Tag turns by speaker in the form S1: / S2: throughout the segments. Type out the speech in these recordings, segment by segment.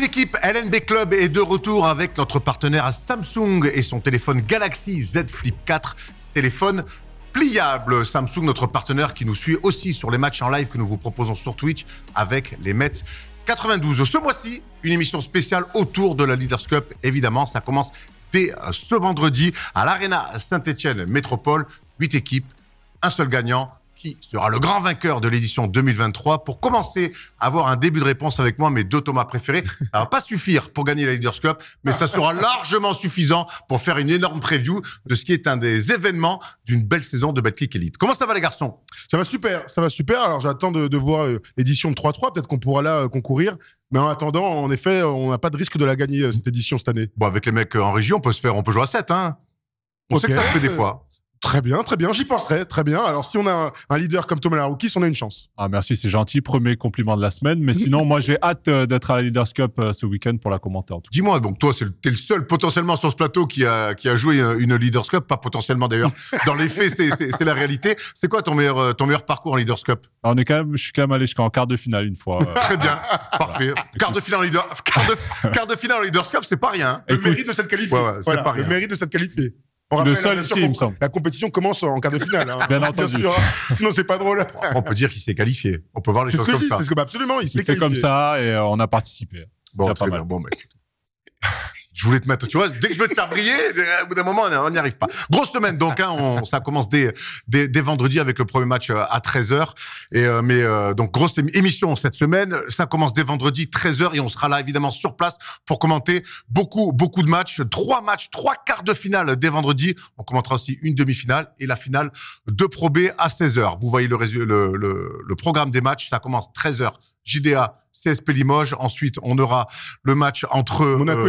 S1: l'équipe, LNB Club est de retour avec notre partenaire Samsung et son téléphone Galaxy Z Flip 4, téléphone pliable. Samsung, notre partenaire qui nous suit aussi sur les matchs en live que nous vous proposons sur Twitch avec les Mets 92. Ce mois-ci, une émission spéciale autour de la Leaders Cup. Évidemment, ça commence dès euh, ce vendredi à l'Arena Saint-Etienne Métropole. 8 équipes, un seul gagnant, qui sera le grand vainqueur de l'édition 2023. Pour commencer à avoir un début de réponse avec moi, mes deux Thomas préférés, ça va pas suffire pour gagner la Leaders Cup, mais ça sera largement suffisant pour faire une énorme preview de ce qui est un des événements d'une belle saison de Betclic Elite.
S2: Comment ça va les garçons Ça va super, ça va super. Alors j'attends de, voir euh, l'édition 3-3, peut-être qu'on pourra là euh, concourir. Mais en attendant, en effet, on n'a pas de risque de la gagner euh, cette édition cette année.
S1: Bon, avec les mecs en région, on peut se faire, on peut jouer à 7, hein.
S2: On sait que ça se fait des fois. Très bien, très bien, j'y penserai, très bien. Alors si on a un, leader comme Thomas Laroukis, on a une chance.
S3: Ah merci, c'est gentil, premier compliment de la semaine. Mais sinon, moi j'ai hâte euh, d'être à la Leaders Cup euh, ce week-end pour la commenter. Dis-moi, donc toi,
S1: t'es le seul potentiellement sur ce plateau qui a, qui a joué euh, une Leaders Cup, pas potentiellement d'ailleurs. Dans les faits, c'est la réalité. C'est quoi ton meilleur, ton meilleur parcours en Leaders Cup ah, on est quand même, Je suis quand même allé jusqu'en quart de finale une fois. très bien, parfait. Quart, de finale, de, quart de en Leaders Cup, c'est pas rien.
S2: mérite de cette qualité Ouais, pas Le mérite de cette qualifiée. On le hein, seul, me semble. La compétition commence en quart de finale. Hein. Bien entendu. Hein. sinon, c'est pas
S1: drôle. on peut dire qu'il s'est qualifié. On peut voir les choses comme ça. C'est que, absolument, il s'est qualifié. C'est comme ça et euh, on a participé. Bon, très bien. Bon, mec je voulais te mettre, tu vois, dès que je veux te faire briller, euh, au bout d'un moment, on n'y arrive pas. Grosse semaine, donc, hein, on, ça commence dès, dès, vendredi avec le premier match euh, à 13h. Et, euh, mais donc, grosse émission cette semaine. Ça commence dès vendredi, 13h, et on sera là, évidemment, sur place pour commenter beaucoup, beaucoup de matchs. Trois matchs, trois quarts de finale dès vendredi. On commentera aussi une demi-finale et la finale de Pro B à 16h. Vous voyez le, le, le, le programme des matchs, ça commence 13h.
S2: JDA CSP Limoges. Ensuite, on aura le match entre euh, Monaco,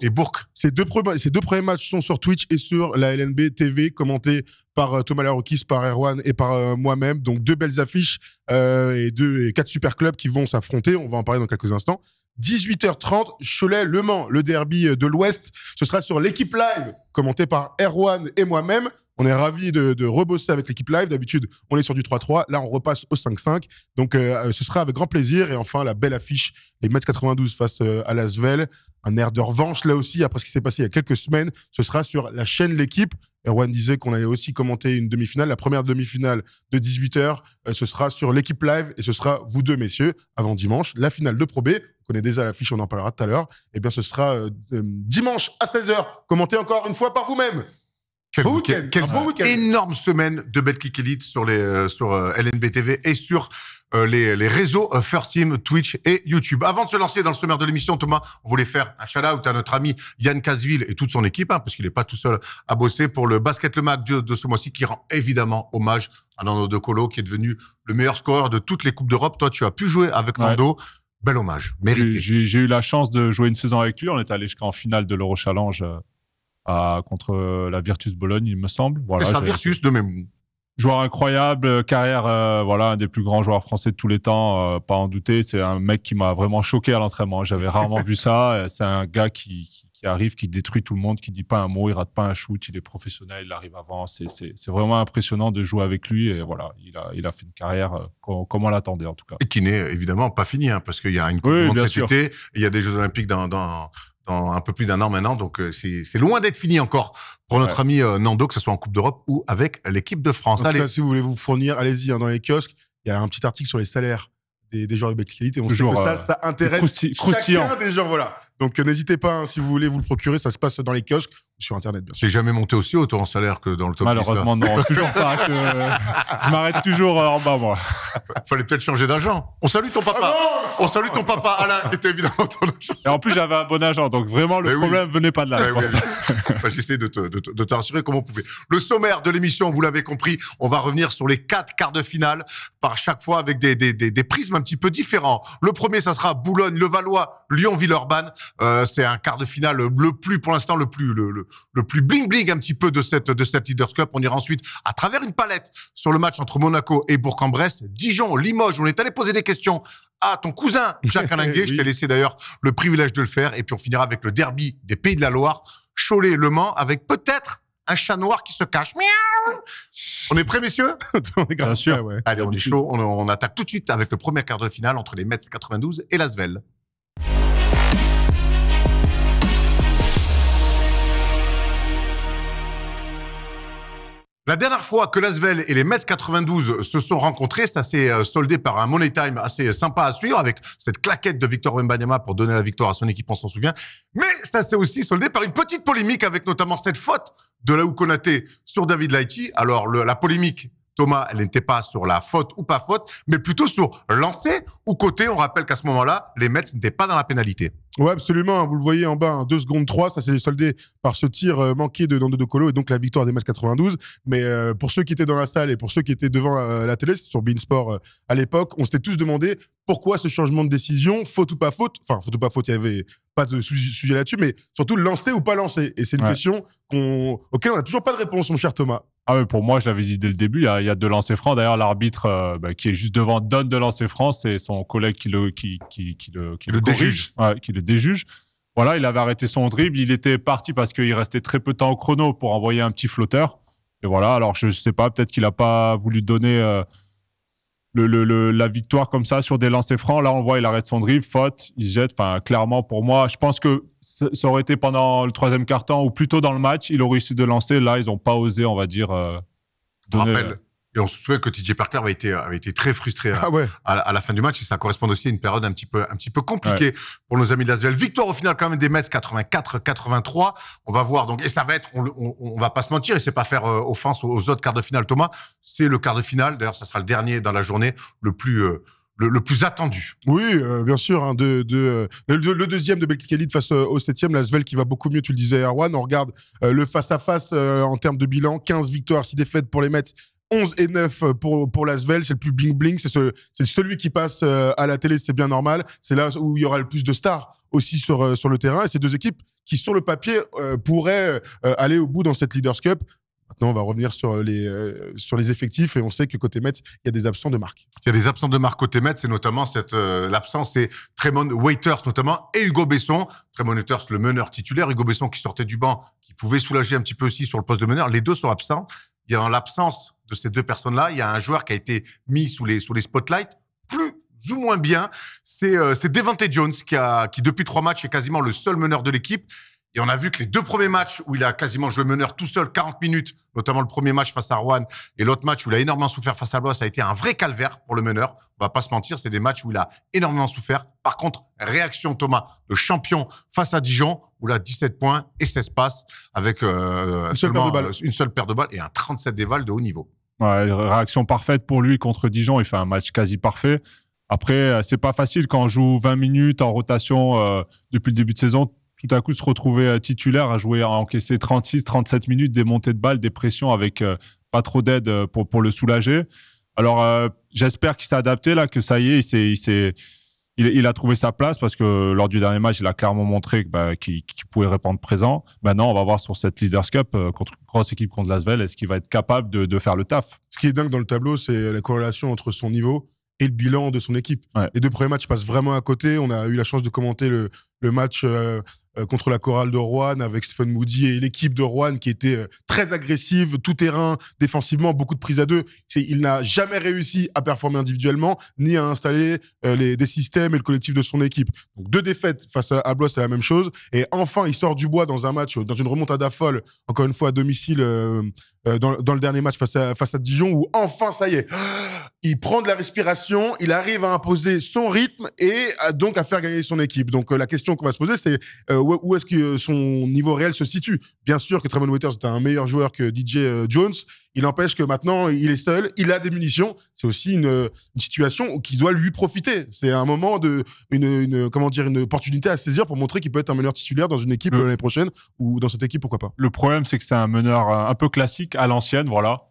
S2: et, Bourg, Ces deux, premiers, matchs sont sur Twitch et sur la LNB TV, commentés par euh, Thomas Larokis, par Erwan et par euh, moi-même. Donc deux belles affiches et, deux, et quatre super clubs qui vont s'affronter. On va en parler dans quelques instants. 18h30, Cholet-Le Mans, le derby de l'Ouest. Ce sera sur l'équipe live, commenté par Erwan et moi-même. On est ravi de, rebosser avec l'équipe live. D'habitude, on est sur du 3-3. Là, on repasse au 5-5. Donc, euh, euh, ce sera avec grand plaisir. Et enfin, la belle affiche, les Mets 92 face euh, à Lasvel. Un air de revanche, là aussi, après ce qui s'est passé il y a quelques semaines. Ce sera sur la chaîne L'équipe. Erwan disait qu'on allait aussi commenter une demi-finale. La première demi-finale de 18h, ce sera sur l'équipe live et ce sera vous deux, messieurs, avant dimanche. La finale de Pro B, on connaît déjà l'affiche, on en parlera tout à l'heure. Eh bien, ce sera dimanche à 16h, commenté encore une fois par vous-même. Quel énorme
S1: semaine de belles Elite sur, les, euh, sur euh, LNBTV et sur euh, les, réseaux First Team, Twitch et YouTube. Avant de se lancer dans le sommaire de l'émission, Thomas, on voulait faire un shout-out à notre ami Yann Casville et toute son équipe, hein, parce qu'il n'est pas tout seul à bosser pour le basket le Mac de, ce mois-ci, qui rend évidemment hommage à Nando De Colo, qui est devenu le meilleur scoreur de toutes les Coupes d'Europe. Toi, tu as pu jouer
S3: avec Nando. Bel hommage, mérité. J'ai eu la chance de jouer une saison avec lui. On est allé jusqu'en finale de l'Euro Challenge contre euh, la Virtus Bologne, il me semble. Voilà, c'est un Virtus de même. Joueur incroyable, euh, carrière, euh, voilà, un des plus grands joueurs français de tous les temps, pas en douter. C'est un mec qui m'a vraiment choqué à l'entraînement. J'avais rarement vu ça. C'est un gars qui, arrive, qui détruit tout le monde, qui dit pas un mot, il rate pas un shoot, il est professionnel, il arrive avant. C'est vraiment impressionnant de jouer avec lui. Et voilà, il a, il a fait une carrière comme, on l'attendait en tout cas. Et qui n'est évidemment pas finie, hein, parce qu'il y a une grande il y a des Jeux Olympiques dans, dans dans un peu plus
S1: d'un an maintenant. Donc, euh, c'est loin d'être fini encore pour notre ami euh, Nando, que ce soit en Coupe d'Europe ou avec
S2: l'équipe de France. si vous voulez vous fournir, allez-y hein, dans les kiosques. Il y a un petit article sur les salaires des, joueurs de qualité. On ça, euh, ça intéresse chacun des Voilà. Donc, n'hésitez pas, hein, si vous voulez vous le procurer, ça se passe dans les kiosques sur Internet, bien
S1: sûr. jamais monté aussi haut, en salaire que dans le top Malheureusement, 10, non. toujours
S2: pas. Je m'arrête toujours euh, en bas, moi. Fallait peut-être changer d'agent. On salue
S1: ton papa. Ah on salue ton papa, Alain, qui était évidemment ton agent. Et en plus, j'avais un bon agent, donc vraiment, le eh problème venait pas de là. Eh bah, j'essaie de te, de, de te rassurer comme on pouvait. Le sommaire de l'émission, vous l'avez compris, on va revenir sur les quatre quarts de finale par chaque fois avec des, des, prismes un petit peu différents. Le premier, ça sera Boulogne, Le Valois, Lyon, Villeurbanne. Euh, c'est un quart de finale le plus, pour l'instant, le plus, le, plus bling bling un petit peu de cette de cette Leaders Cup. On ira ensuite à travers une palette sur le match entre Monaco et Bourg-en-Bresse, Dijon, Limoges. On est allé poser des questions à ton cousin Jacques Alinguet. Je t'ai laissé d'ailleurs le privilège de le faire. Et puis on finira avec le derby des Pays de la Loire, Cholet-Le Mans, avec peut-être un chat noir qui se cache. on est prêts, messieurs On est grave. Bien sûr. Ouais, Allez, on est chaud. On, attaque tout de suite avec le premier quart de finale entre les Mets 92 et Lasvel. La dernière fois que l'Asvel et les Mets 92 se sont rencontrés, ça s'est euh, soldé par un money time assez sympa à suivre avec cette claquette de Victor Wembanyama pour donner la victoire à son équipe, on s'en souvient. Mais ça s'est aussi soldé par une petite polémique avec notamment cette faute de la Konaté sur David Lighty. Alors la polémique Thomas, elle n'était pas sur la faute ou pas faute, mais plutôt sur lancer ou côté. On rappelle qu'à ce moment-là, les Mets n'étaient pas dans la pénalité.
S2: Oui, absolument. Hein, vous le voyez en bas, hein, deux secondes 3. Ça s'est soldé par ce tir euh, manqué de Nando de et donc la victoire des Mets 92. Mais euh, pour ceux qui étaient dans la salle et pour ceux qui étaient devant euh, la télé, sur Beansport à l'époque, on s'était tous demandé pourquoi ce changement de décision, faute ou pas faute. Enfin, faute ou pas faute, il n'y avait pas de sujet là-dessus, mais surtout lancer ou pas lancer. Et c'est une question qu'on... auquel on n'a toujours pas de réponse, mon cher Thomas. Ah pour moi,
S3: je l'avais dit dès le début, il y a, De y D'ailleurs, l'arbitre euh, bah, qui est juste devant donne De lancer francs, c'est son collègue qui le, qui, qui, le, qui le, déjuge. qui le déjuge. Voilà, il avait arrêté son dribble, il était parti parce qu'il restait très peu de temps au chrono pour envoyer un petit flotteur. Et voilà, alors je ne sais pas, peut-être qu'il n'a pas voulu donner... Euh, le, le, la victoire comme ça sur des lancers francs. Là, on voit, il arrête son drive faute, il se jette. Enfin, clairement, pour moi, je pense que ça aurait été pendant le troisième quart-temps ou plutôt dans le match, il aurait réussi de lancer. Là, ils n'ont pas osé, on va dire, euh, de Rappel,
S1: euh, et on se souvient que TJ Parker avait été, très frustré ah à, la fin du match. Et ça correspond aussi à une période un petit peu, un petit peu compliquée pour nos amis de l'Asvel. Victoire au final quand même des Mets 84-83. On va voir. Donc, et ça va être, on, on, va pas se mentir, et c'est pas faire euh, offense aux, autres quarts de finale. Thomas, c'est le quart de finale. D'ailleurs, ça sera le dernier dans la journée, le plus. Euh, le, plus
S2: attendu. Oui, euh, bien sûr. Hein, de, le, deuxième de Belkhalid face au septième, Lasvel qui va beaucoup mieux, tu le disais, Erwan. On regarde le face-à-face en termes de bilan 15 victoires, 6 défaites pour les Mets, 11 et 9 pour, pour Lasvel, c'est le plus bling-bling, c'est ce, celui qui passe euh, à la télé, c'est bien normal. C'est là où il y aura le plus de stars aussi sur, euh, sur le terrain. Et ces deux équipes qui, sur le papier, euh, pourraient aller au bout dans cette Leaders Cup. Maintenant, on va revenir sur les, sur les effectifs et on sait que côté Metz, il y a des absents de marque.
S1: Il y a des absents de marque côté Metz, et notamment cette l'absence c'est Tremont Waiters notamment et Hugo Besson. Tremont Waiters, le meneur titulaire, Hugo Besson qui sortait du banc, qui pouvait soulager un petit peu aussi sur le poste de meneur. Les deux sont absents il y a l'absence de ces deux personnes-là, il y a un joueur qui a été mis sous les, sous les spotlights, plus ou moins bien. C'est euh, Devante Jones qui, a, qui, depuis trois matchs, est quasiment le seul meneur de l'équipe. Et on a vu que les deux premiers matchs où il a quasiment joué meneur tout seul 40 minutes, notamment le premier match face à Rouen et l'autre match où il a énormément souffert face à Blois, ça a été un vrai calvaire pour le meneur. On va pas se mentir, c'est des matchs où il a énormément souffert. Par contre, réaction Thomas le champion face à Dijon où il a 17 points et 16 passes avec euh, euh, une, seule paire de balles et un 37 déval de haut
S3: niveau. réaction parfaite pour lui contre Dijon. Il fait un match quasi parfait. Après, euh, c'est pas facile quand on joue 20 minutes en rotation depuis le début de saison tout à coup se retrouver euh, titulaire, à jouer, à encaisser 36, 37 minutes, des montées de balles, des pressions avec euh, pas trop d'aide euh, pour, pour le soulager. Alors, j'espère qu'il s'est adapté là, que ça y est, il a trouvé sa place parce que lors du dernier match, il a clairement montré bah, qu'il pouvait répondre présent. Maintenant, on va voir sur cette Leaders Cup contre grosse équipe contre Lasvel, est-ce qu'il va être capable de, faire
S2: le taf Ce qui est dingue dans le tableau, c'est la corrélation entre son niveau et le bilan de son équipe. Les deux premiers matchs passent vraiment à côté. On a eu la chance de commenter le, le match euh, euh, contre la chorale de Rouen avec Stephen Moody et l'équipe de Rouen qui était euh, très agressive, tout terrain, défensivement, beaucoup de prises à deux. Il n'a jamais réussi à performer individuellement ni à installer les, des systèmes et le collectif de son équipe. Donc deux défaites face à, Blois, c'est la même chose. Et enfin, il sort du bois dans un match, dans une à folle, encore une fois à domicile, dans, dans, le dernier match face à, face à Dijon, où enfin, ça y est, il prend de la respiration, il arrive à imposer son rythme et donc à faire gagner son équipe. Donc la question qu'on va se poser, c'est euh, où, est-ce que son niveau réel se situe Bien sûr que Tremon Waters est un meilleur joueur que DJ euh, Jones. Il empêche que maintenant, il est seul, il a des munitions. C'est aussi une, situation qui doit lui profiter. C'est un moment de, une, comment dire, une opportunité à saisir pour montrer qu'il peut être un meneur titulaire dans une équipe l'année prochaine ou dans cette équipe, pourquoi pas.
S3: Le problème, c'est que c'est un meneur euh, un peu classique à l'ancienne, voilà.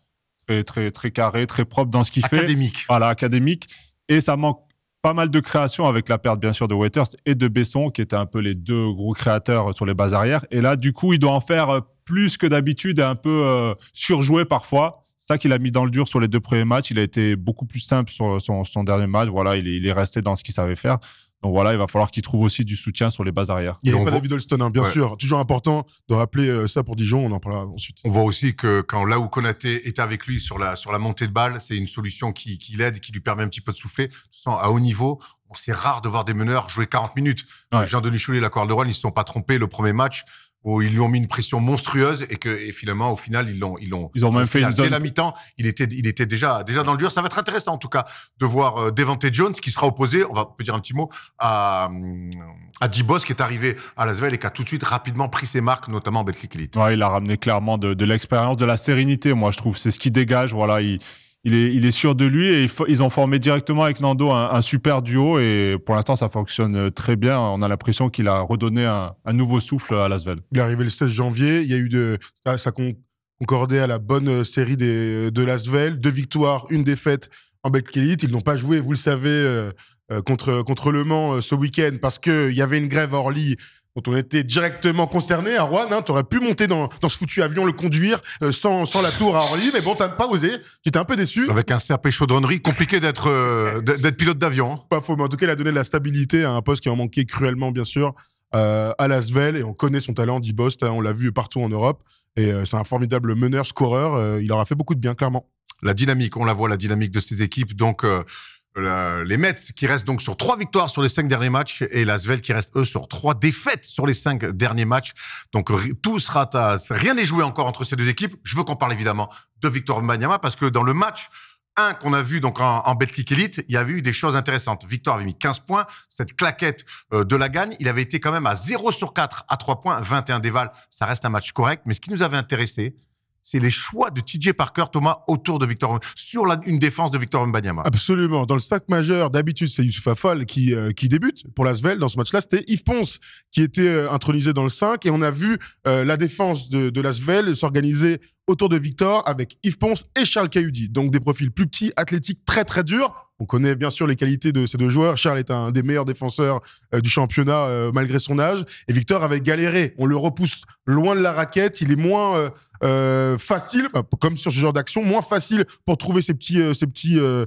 S3: Très, très, très carré, très propre dans ce qu'il fait. Académique. Voilà, académique. Et ça manque pas mal de créations avec la perte bien sûr de Waiters et de Besson qui étaient un peu les deux gros créateurs euh, sur les bases arrières. Et là, du coup, il doit en faire euh, plus que d'habitude et un peu euh, surjoué parfois. C'est ça qu'il a mis dans le dur sur les deux premiers matchs. Il a été beaucoup plus simple sur son, dernier match. Voilà, il est resté dans ce qu'il savait faire. Donc voilà, il va falloir qu'il trouve aussi du soutien sur les bases arrière. Il n'y a pas David
S2: hein, bien sûr. Toujours important de rappeler euh, ça pour Dijon, on en parlera ensuite.
S3: On voit aussi que quand là où Konaté est avec
S1: lui sur la, sur la montée de balle, c'est une solution qui, l'aide, qui lui permet un petit peu de souffler. À haut niveau, c'est rare de voir des meneurs jouer 40 minutes. Jean-Denis Choulet et la Rouen, ils ne se sont pas trompés le premier match où ils lui ont mis une pression monstrueuse et que finalement au final ils l'ont ils l'ont ils ont même fait dès la mi-temps il était il était déjà déjà dans le dur ça va être intéressant en tout cas de voir euh, Devante Jones qui sera opposé on va peut dire un petit mot à à Dibos qui est arrivé à Las Vegas et qui a tout de suite rapidement
S3: pris ses marques notamment en Betclic ouais, il a ramené clairement de, l'expérience de la sérénité moi je trouve c'est ce qui dégage voilà il il est, sûr de lui et ils ont formé directement avec Nando un, super duo et pour l'instant ça fonctionne euh, très bien. On a l'impression qu'il a redonné un, nouveau souffle à Lasvel.
S2: Il est arrivé le 16 janvier, il y a eu de ça, à la bonne euh, série des, euh, de Lasvel, deux victoires, une défaite en Belgique Ils n'ont pas joué, vous le savez, contre contre Le Mans ce week-end parce qu'il y avait une grève à Orly quand on était directement concerné à Rouen. Hein, tu aurais pu monter dans, ce foutu avion, le conduire euh, sans, la tour à Orly, mais bon, tu t'as pas osé. J'étais un peu déçu. Avec un serpé chaudronnerie, compliqué euh, d'être d'être pilote d'avion. Hein. Pas faux, mais en tout cas, il a donné la stabilité à un poste qui en manquait cruellement, bien sûr, euh, à Lasvel. Et on connaît son talent, d'Ibost. Bost. Hein, on l'a vu partout en Europe. Et euh, c'est un formidable meneur, scoreur. il aura fait beaucoup de bien, clairement la dynamique, on la voit, la dynamique de ces équipes. Donc, les Mets qui restent donc sur
S1: trois victoires sur les cinq derniers matchs et la Svel qui reste eux sur trois défaites sur les cinq derniers matchs. Donc tout sera rien n'est joué encore entre ces deux équipes. Je veux qu'on parle évidemment de Victor Banyama parce que dans le match un qu'on a vu donc en, en Betclic Elite, il y avait eu des choses intéressantes. Victor avait mis 15 points, cette claquette euh, de la gagne, il avait été quand même à 0 sur 4 à 3 points, 21 déval, ça reste un match correct. Mais ce qui nous avait intéressé, c'est les choix de TJ Parker, Thomas, autour de Victor, sur une défense de Victor Mbanyama.
S2: Absolument. Dans le sac majeur, d'habitude, c'est Youssouf Afal qui, euh, qui débute pour la l'Asvel. Dans ce match-là, c'était Yves Ponce qui était euh, intronisé dans le 5. Et on a vu euh, la défense de, la l'Asvel s'organiser autour de Victor avec Yves Ponce et Charles Cahudi. Donc des profils plus petits, athlétiques, très très durs. On connaît bien sûr les qualités de ces deux joueurs. Charles est un des meilleurs défenseurs du championnat malgré son âge. Et Victor avait galéré. On le repousse loin de la raquette. Il est moins euh, facile, bah, comme sur ce genre d'action, moins facile pour trouver ces petits, euh, ces petits euh,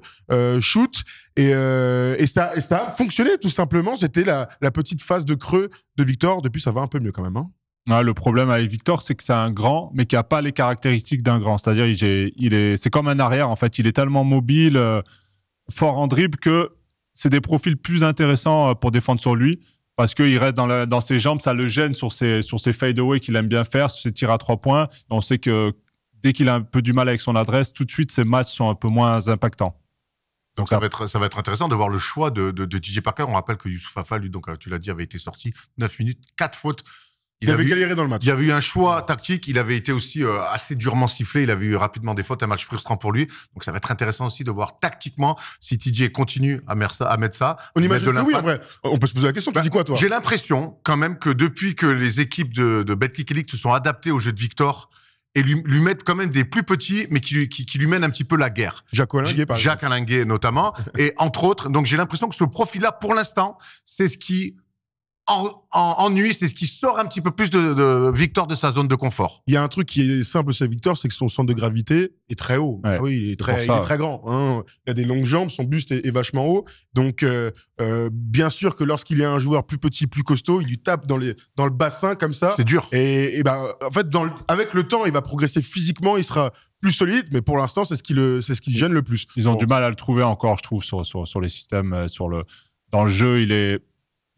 S2: shoots. Et, ça, a fonctionné, tout simplement. C'était la, la, petite phase de creux de Victor. Depuis, ça va un peu mieux quand même. Hein.
S3: Ah, le problème avec Victor, c'est que c'est un grand, mais qui n'a pas les caractéristiques d'un grand. C'est-à-dire, il, c'est comme un arrière, en fait. Il est tellement mobile, fort en dribble, que c'est des profils plus intéressants pour défendre sur lui parce qu'il reste dans, ses jambes, ça le gêne sur ses, sur ses fadeaways qu'il aime bien faire, ses tirs à trois points. on sait que dès qu'il a un peu du mal avec son adresse, tout de suite, ses matchs sont un peu moins impactants. Donc
S1: ça, va être, intéressant de voir le choix de, DJ Parker. On rappelle que Youssouf Afal, lui, donc, euh, tu l'as dit, avait été sorti 9 minutes, 4 fautes il, avait galéré dans le match. Il y avait eu un choix tactique. Il avait été aussi euh, assez durement sifflé. Il avait eu rapidement des fautes. Un match frustrant pour lui. Donc ça va être intéressant aussi de voir tactiquement si TJ continue à, à mettre ça. On imagine. De oui, on peut se poser
S2: la question. tu bah, dis quoi, toi J'ai
S1: l'impression, quand même, que depuis que les équipes de, de Betclic League se sont adaptées au jeu de Victor, et lui, mettent quand même des plus petits, mais qui, lui mènent un petit peu la guerre. Jacques Alinguet, Jacques Alinguet, notamment, et entre autres. Donc j'ai l'impression que ce profil-là, pour l'instant, c'est ce qui en, en, ennui, c'est ce qui sort un petit peu plus de,
S2: Victor de sa zone de confort. Il y a un truc qui est simple chez Victor, c'est que son centre de gravité est très haut. Ah oui, il est, très, très grand. Hein. Il a des longues jambes, son buste est, vachement haut. Donc, euh, euh, bien sûr que lorsqu'il y a un joueur plus petit, plus costaud, il lui tape dans, le bassin comme ça. C'est dur. Et, ben, en fait, avec le temps, il va progresser physiquement, il sera plus solide, mais pour l'instant, c'est ce qui le, gêne le plus. Ils ont du mal à le trouver encore, je trouve, sur, les systèmes, euh, sur
S3: dans le jeu, il est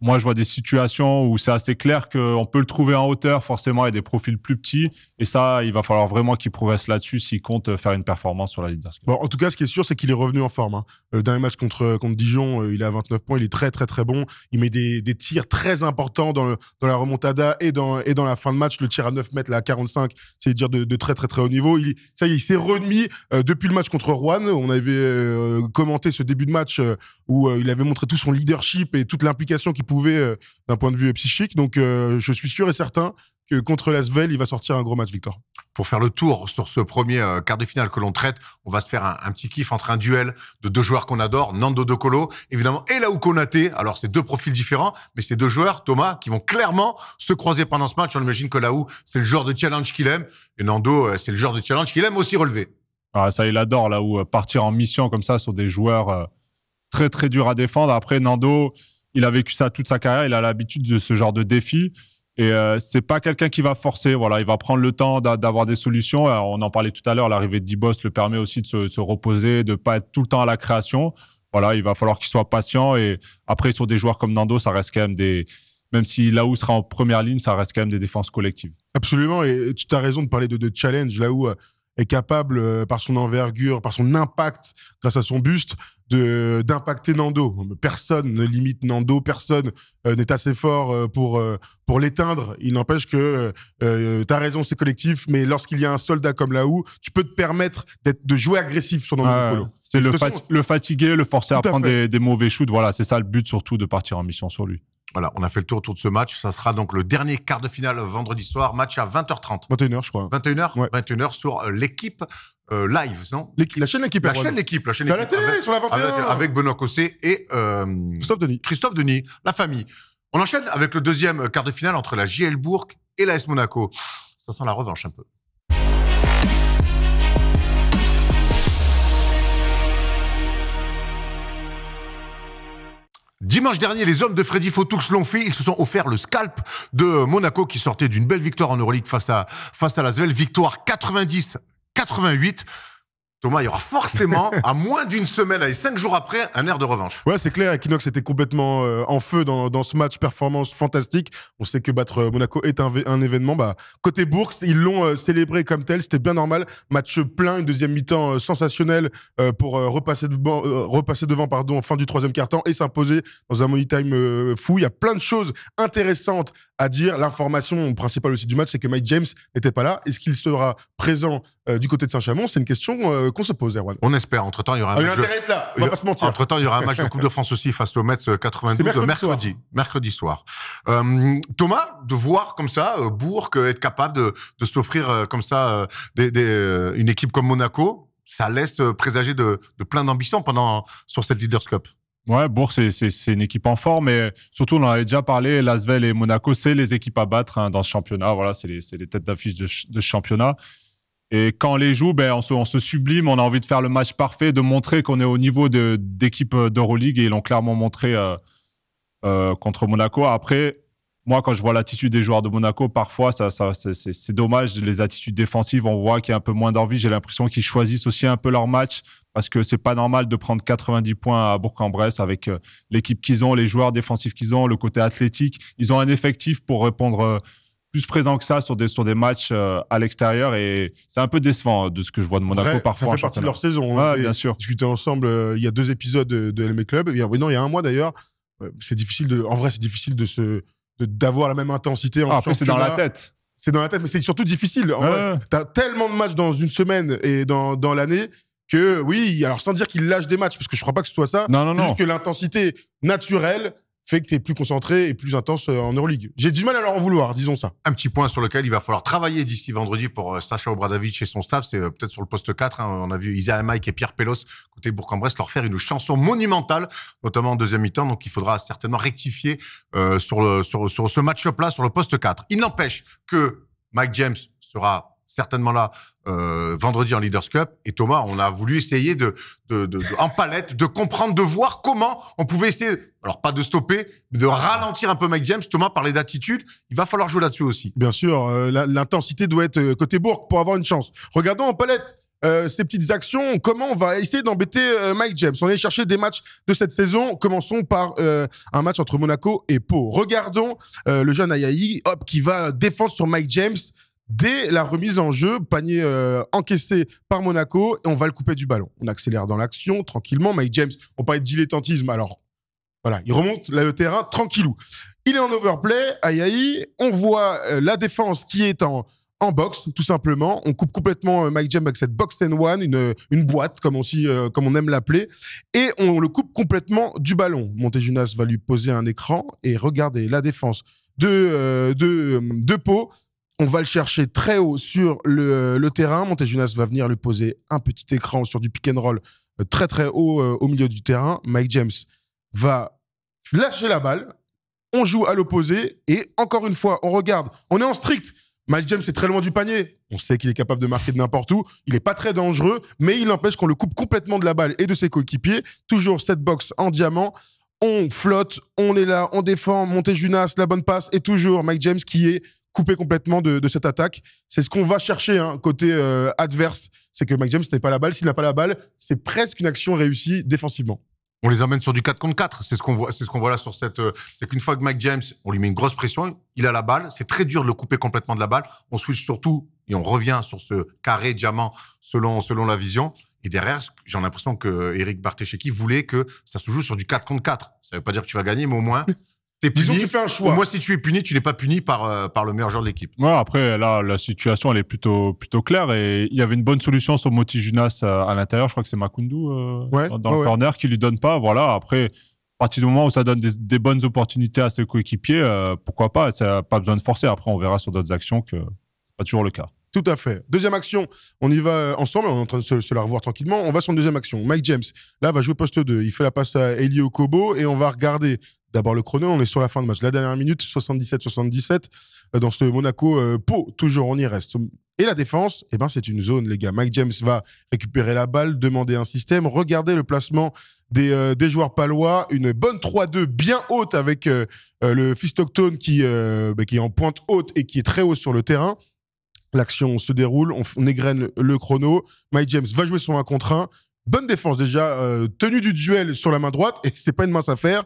S3: moi, je vois des situations où c'est assez clair qu'on peut le trouver en hauteur, forcément, et des profils plus petits. Et ça, il va falloir vraiment qu'il progresse là-dessus s'il compte faire une performance sur la Ligue
S2: bon, en tout cas, ce qui est sûr, c'est qu'il est revenu en forme. Hein. Le dernier match contre, contre Dijon, euh, il a 29 points, il est très, très, très bon. Il met des, des tirs très importants dans, dans, la remontada et dans, et dans la fin de match. Le tir à 9 mètres, là, à 45, c'est dire de, très, très, très haut niveau. Il, ça y est, il s'est remis euh, depuis le match contre Rouen. On avait euh, commenté ce début de match où il avait montré tout son leadership et toute l'implication qu'il pouvait euh, d'un point de vue psychique. Donc, euh, je suis sûr et certain que contre l'Asvel, il va sortir un gros match, Victor. Pour faire le tour sur ce premier euh, quart de finale que l'on traite,
S1: on va se faire un, petit kiff entre un duel de deux joueurs qu'on adore, Nando De Colo, évidemment, et Laou Konaté. Alors, c'est deux profils différents, mais c'est deux joueurs, Thomas, qui vont clairement se croiser pendant ce match. On imagine que Laou, c'est le genre de challenge qu'il aime, et Nando, c'est le genre de challenge qu'il aime aussi relever.
S3: Ah, ça, il adore, là où partir en mission comme ça sur des joueurs très, très durs à défendre. Après, Nando, il a vécu ça toute sa carrière, il a l'habitude de ce genre de défi. Et ce euh, c'est pas quelqu'un qui va forcer. Voilà, il va prendre le temps d'avoir des solutions. on en parlait tout à l'heure, l'arrivée de Dibos le permet aussi de se, reposer, de pas être tout le temps à la création. Voilà, il va falloir qu'il soit patient. Et après, sur des joueurs comme Nando, ça reste quand même des. Même si là où sera en première ligne, ça reste quand même des défenses collectives.
S2: Absolument. Et tu as raison de parler de, challenge. Là où euh, est capable, euh, par son envergure, par son impact, grâce à son buste, de d'impacter Nando. Personne ne limite Nando, personne euh, n'est assez fort euh, pour pour l'éteindre. Il n'empêche que tu as raison, c'est collectif, mais lorsqu'il y a un soldat comme là là-haut tu peux te permettre de jouer agressif sur Nando C'est le,
S3: le fatiguer, le forcer à, prendre des, des mauvais shoots. Voilà, c'est ça le but surtout de partir en mission sur lui. Voilà, on a fait le tour autour de ce match. Ça sera donc le dernier quart de finale vendredi
S1: soir, match à 20h30. 21h, je crois. 21h 21h sur euh, l'équipe euh, live, non La chaîne L'équipe. La chaîne L'équipe. La chaîne L'équipe. La, chaîne, avec, la avec, Benoît Cossé et euh, Christophe Denis. Christophe Denis, la famille. On enchaîne avec le deuxième quart de finale entre la JL Bourg et la S Monaco. Ça sent la revanche un peu. Dimanche dernier, les hommes de Freddy Fautoux l'ont fait. Ils se sont offert le scalp de Monaco qui sortait d'une belle victoire en Euroleague face à, face à Victoire 90-88. Thomas, il y aura forcément, à moins d'une semaine, et cinq jours après, un air de revanche.
S2: Ouais, c'est clair. Equinox était complètement euh, en feu dans, ce match, performance fantastique. On sait que battre euh, Monaco est un, événement. Bah, côté Bourg, ils l'ont euh, célébré comme tel. C'était bien normal. Match plein, une deuxième mi-temps sensationnel pour repasser, devant, pardon, en fin du troisième quart-temps et s'imposer dans un money time fou. Il y a plein de choses intéressantes à dire. L'information principale aussi du match, c'est que Mike James n'était pas là. Est-ce qu'il sera présent du côté de Saint-Chamond C'est une question euh, qu'on se pose, Erwan. On espère. Entre-temps, il y aura un ah, match. de... Coupe de France aussi face au Metz
S1: 92 euh, mercredi, mercredi soir. Euh, Thomas, de voir comme ça, Bourg, être capable de, s'offrir comme ça des, une équipe comme Monaco, ça
S3: laisse présager de, plein d'ambition pendant, sur cette Leaders Cup. Ouais, Bourg, c'est une équipe en forme, mais surtout, on en avait déjà parlé, Lasvel et Monaco, c'est les équipes à battre hein, dans ce championnat. Voilà, c'est les, têtes d'affiche de, de ce championnat. Et quand les joue, ben, on se, sublime, on a envie de faire le match parfait, de montrer qu'on est au niveau d'équipe de, euh, d'Euroleague et ils l'ont clairement montré euh, euh, contre Monaco. Après, moi, quand je vois l'attitude des joueurs de Monaco, parfois, ça, ça c'est dommage. Les attitudes défensives, on voit qu'il y a un peu moins d'envie. J'ai l'impression qu'ils choisissent aussi un peu leur match parce que c'est pas normal de prendre 90 points à Bourg-en-Bresse avec l'équipe qu'ils ont, les joueurs défensifs qu'ils ont, le côté athlétique. Ils ont un effectif pour répondre plus présent que ça sur des, sur des matchs euh, à l'extérieur et c'est un peu décevant euh, de ce que je vois de Monaco parfois. Ça fait partie de leur
S2: saison. Hein. bien sûr. discuté ensemble, euh, il y a deux épisodes de, de Club. Il y a, non, il y a un mois d'ailleurs. C'est difficile de. En vrai, c'est difficile de se d'avoir la même intensité en ah, après, c'est dans la tête. C'est dans la tête, mais c'est surtout difficile. t'as tellement de matchs dans une semaine et dans, dans l'année que oui, alors sans dire qu'ils lâchent des matchs, parce que je ne crois pas que ce soit ça. Non, non, C'est non. juste que l'intensité naturelle, fait que tu es plus concentré et plus intense euh, en Euroleague. J'ai du mal à leur en vouloir, disons ça. Un petit point sur
S1: lequel il va falloir travailler d'ici vendredi pour euh, Sacha Obradovic et son staff, c'est euh, peut-être sur le poste 4. Hein. On a vu Isaiah Mike et Pierre Pelos, côté Bourg-en-Bresse, leur faire une chanson monumentale, notamment en deuxième mi-temps. Donc il faudra certainement rectifier sur, le, sur, ce match-up-là, sur le poste 4. Il n'empêche que Mike James sera certainement là euh, vendredi en Leaders Cup. Et Thomas, on a voulu essayer de, en palette, de comprendre, de voir comment on pouvait essayer, alors pas de stopper, mais de ralentir un peu Mike James. Thomas parlait d'attitude. Il va falloir jouer là-dessus aussi.
S2: Bien sûr, euh, l'intensité doit être euh, côté Bourg pour avoir une chance. Regardons en palette. ces petites actions, comment on va essayer d'embêter Mike James. On est chercher des matchs de cette saison. Commençons par un match entre Monaco et Pau. Regardons le jeune Ayaï, hop, qui va défendre sur Mike James dès la remise en jeu, panier euh, encaissé par Monaco, et on va le couper du ballon. On accélère dans l'action, tranquillement. Mike James, on parlait de dilettantisme, alors voilà, il remonte le terrain tranquillou. Il est en overplay, aïe aïe, on voit euh, la défense qui est en, en boxe, tout simplement. On coupe complètement euh, Mike James avec cette box and one, une, une boîte, comme on, comme on aime l'appeler, et on le coupe complètement du ballon. Junas va lui poser un écran et regardez la défense de, de, de Pau on va le chercher très haut sur le, terrain. terrain. Montejunas va venir lui poser un petit écran sur du pick and roll euh, très très haut euh, au milieu du terrain. Mike James va lâcher la balle. On joue à l'opposé et encore une fois, on regarde. On est en strict. Mike James est très loin du panier. On sait qu'il est capable de marquer de n'importe où. Il n'est pas très dangereux, mais il empêche qu'on le coupe complètement de la balle et de ses coéquipiers. Toujours cette box en diamant. On flotte, on est là, on défend. Montejunas, la bonne passe et toujours Mike James qui est couper complètement de, cette attaque. C'est ce qu'on va chercher hein, côté euh, adverse. C'est que Mike James n'ait pas la balle. S'il n'a pas la balle, c'est presque une action réussie défensivement. On les emmène sur du 4 contre 4. C'est ce qu'on voit, ce qu'on
S1: voit là sur cette. Euh, c'est qu'une fois que Mike James, on lui met une grosse pression, il a la balle. C'est très dur de le couper complètement de la balle. On switch surtout et on revient sur ce carré diamant selon, selon la vision. Et derrière, j'ai l'impression que Eric voulait que ça se joue sur du 4 contre 4. Ça ne veut pas dire que tu vas gagner, mais au moins, Disons puni. tu fais un choix. Moi, si tu es puni, tu n'es pas puni par, euh, par le meilleur joueur de l'équipe.
S3: Ouais, après, là, la situation, elle est plutôt, plutôt claire. Et il y avait une bonne solution sur Moti Junas euh, à l'intérieur. Je crois que c'est Makundu euh, dans, le corner qui lui donne pas. Voilà, après, à partir du moment où ça donne des, bonnes opportunités à ses coéquipiers, pourquoi pas ça Pas besoin de forcer. Après, on verra sur d'autres actions que c'est pas toujours le cas.
S2: Tout à fait. Deuxième action, on y va ensemble, on est en train de se, la revoir tranquillement. On va sur une deuxième action. Mike James, là, va jouer poste 2. Il fait la passe à Elio Kobo et on va regarder D'abord le chrono, on est sur la fin de match. La dernière minute, 77-77, euh, dans ce Monaco, euh, Pau, toujours on y reste. Et la défense, eh ben, c'est une zone, les gars. Mike James va récupérer la balle, demander un système. regarder le placement des, euh, joueurs palois. Une bonne 3-2 bien haute avec le Fistoctone qui, bah, qui est en pointe haute et qui est très haut sur le terrain. L'action se déroule, on, on, égrène le chrono. Mike James va jouer son 1 contre 1. Bonne défense déjà, tenue du duel sur la main droite, et c'est pas une mince affaire.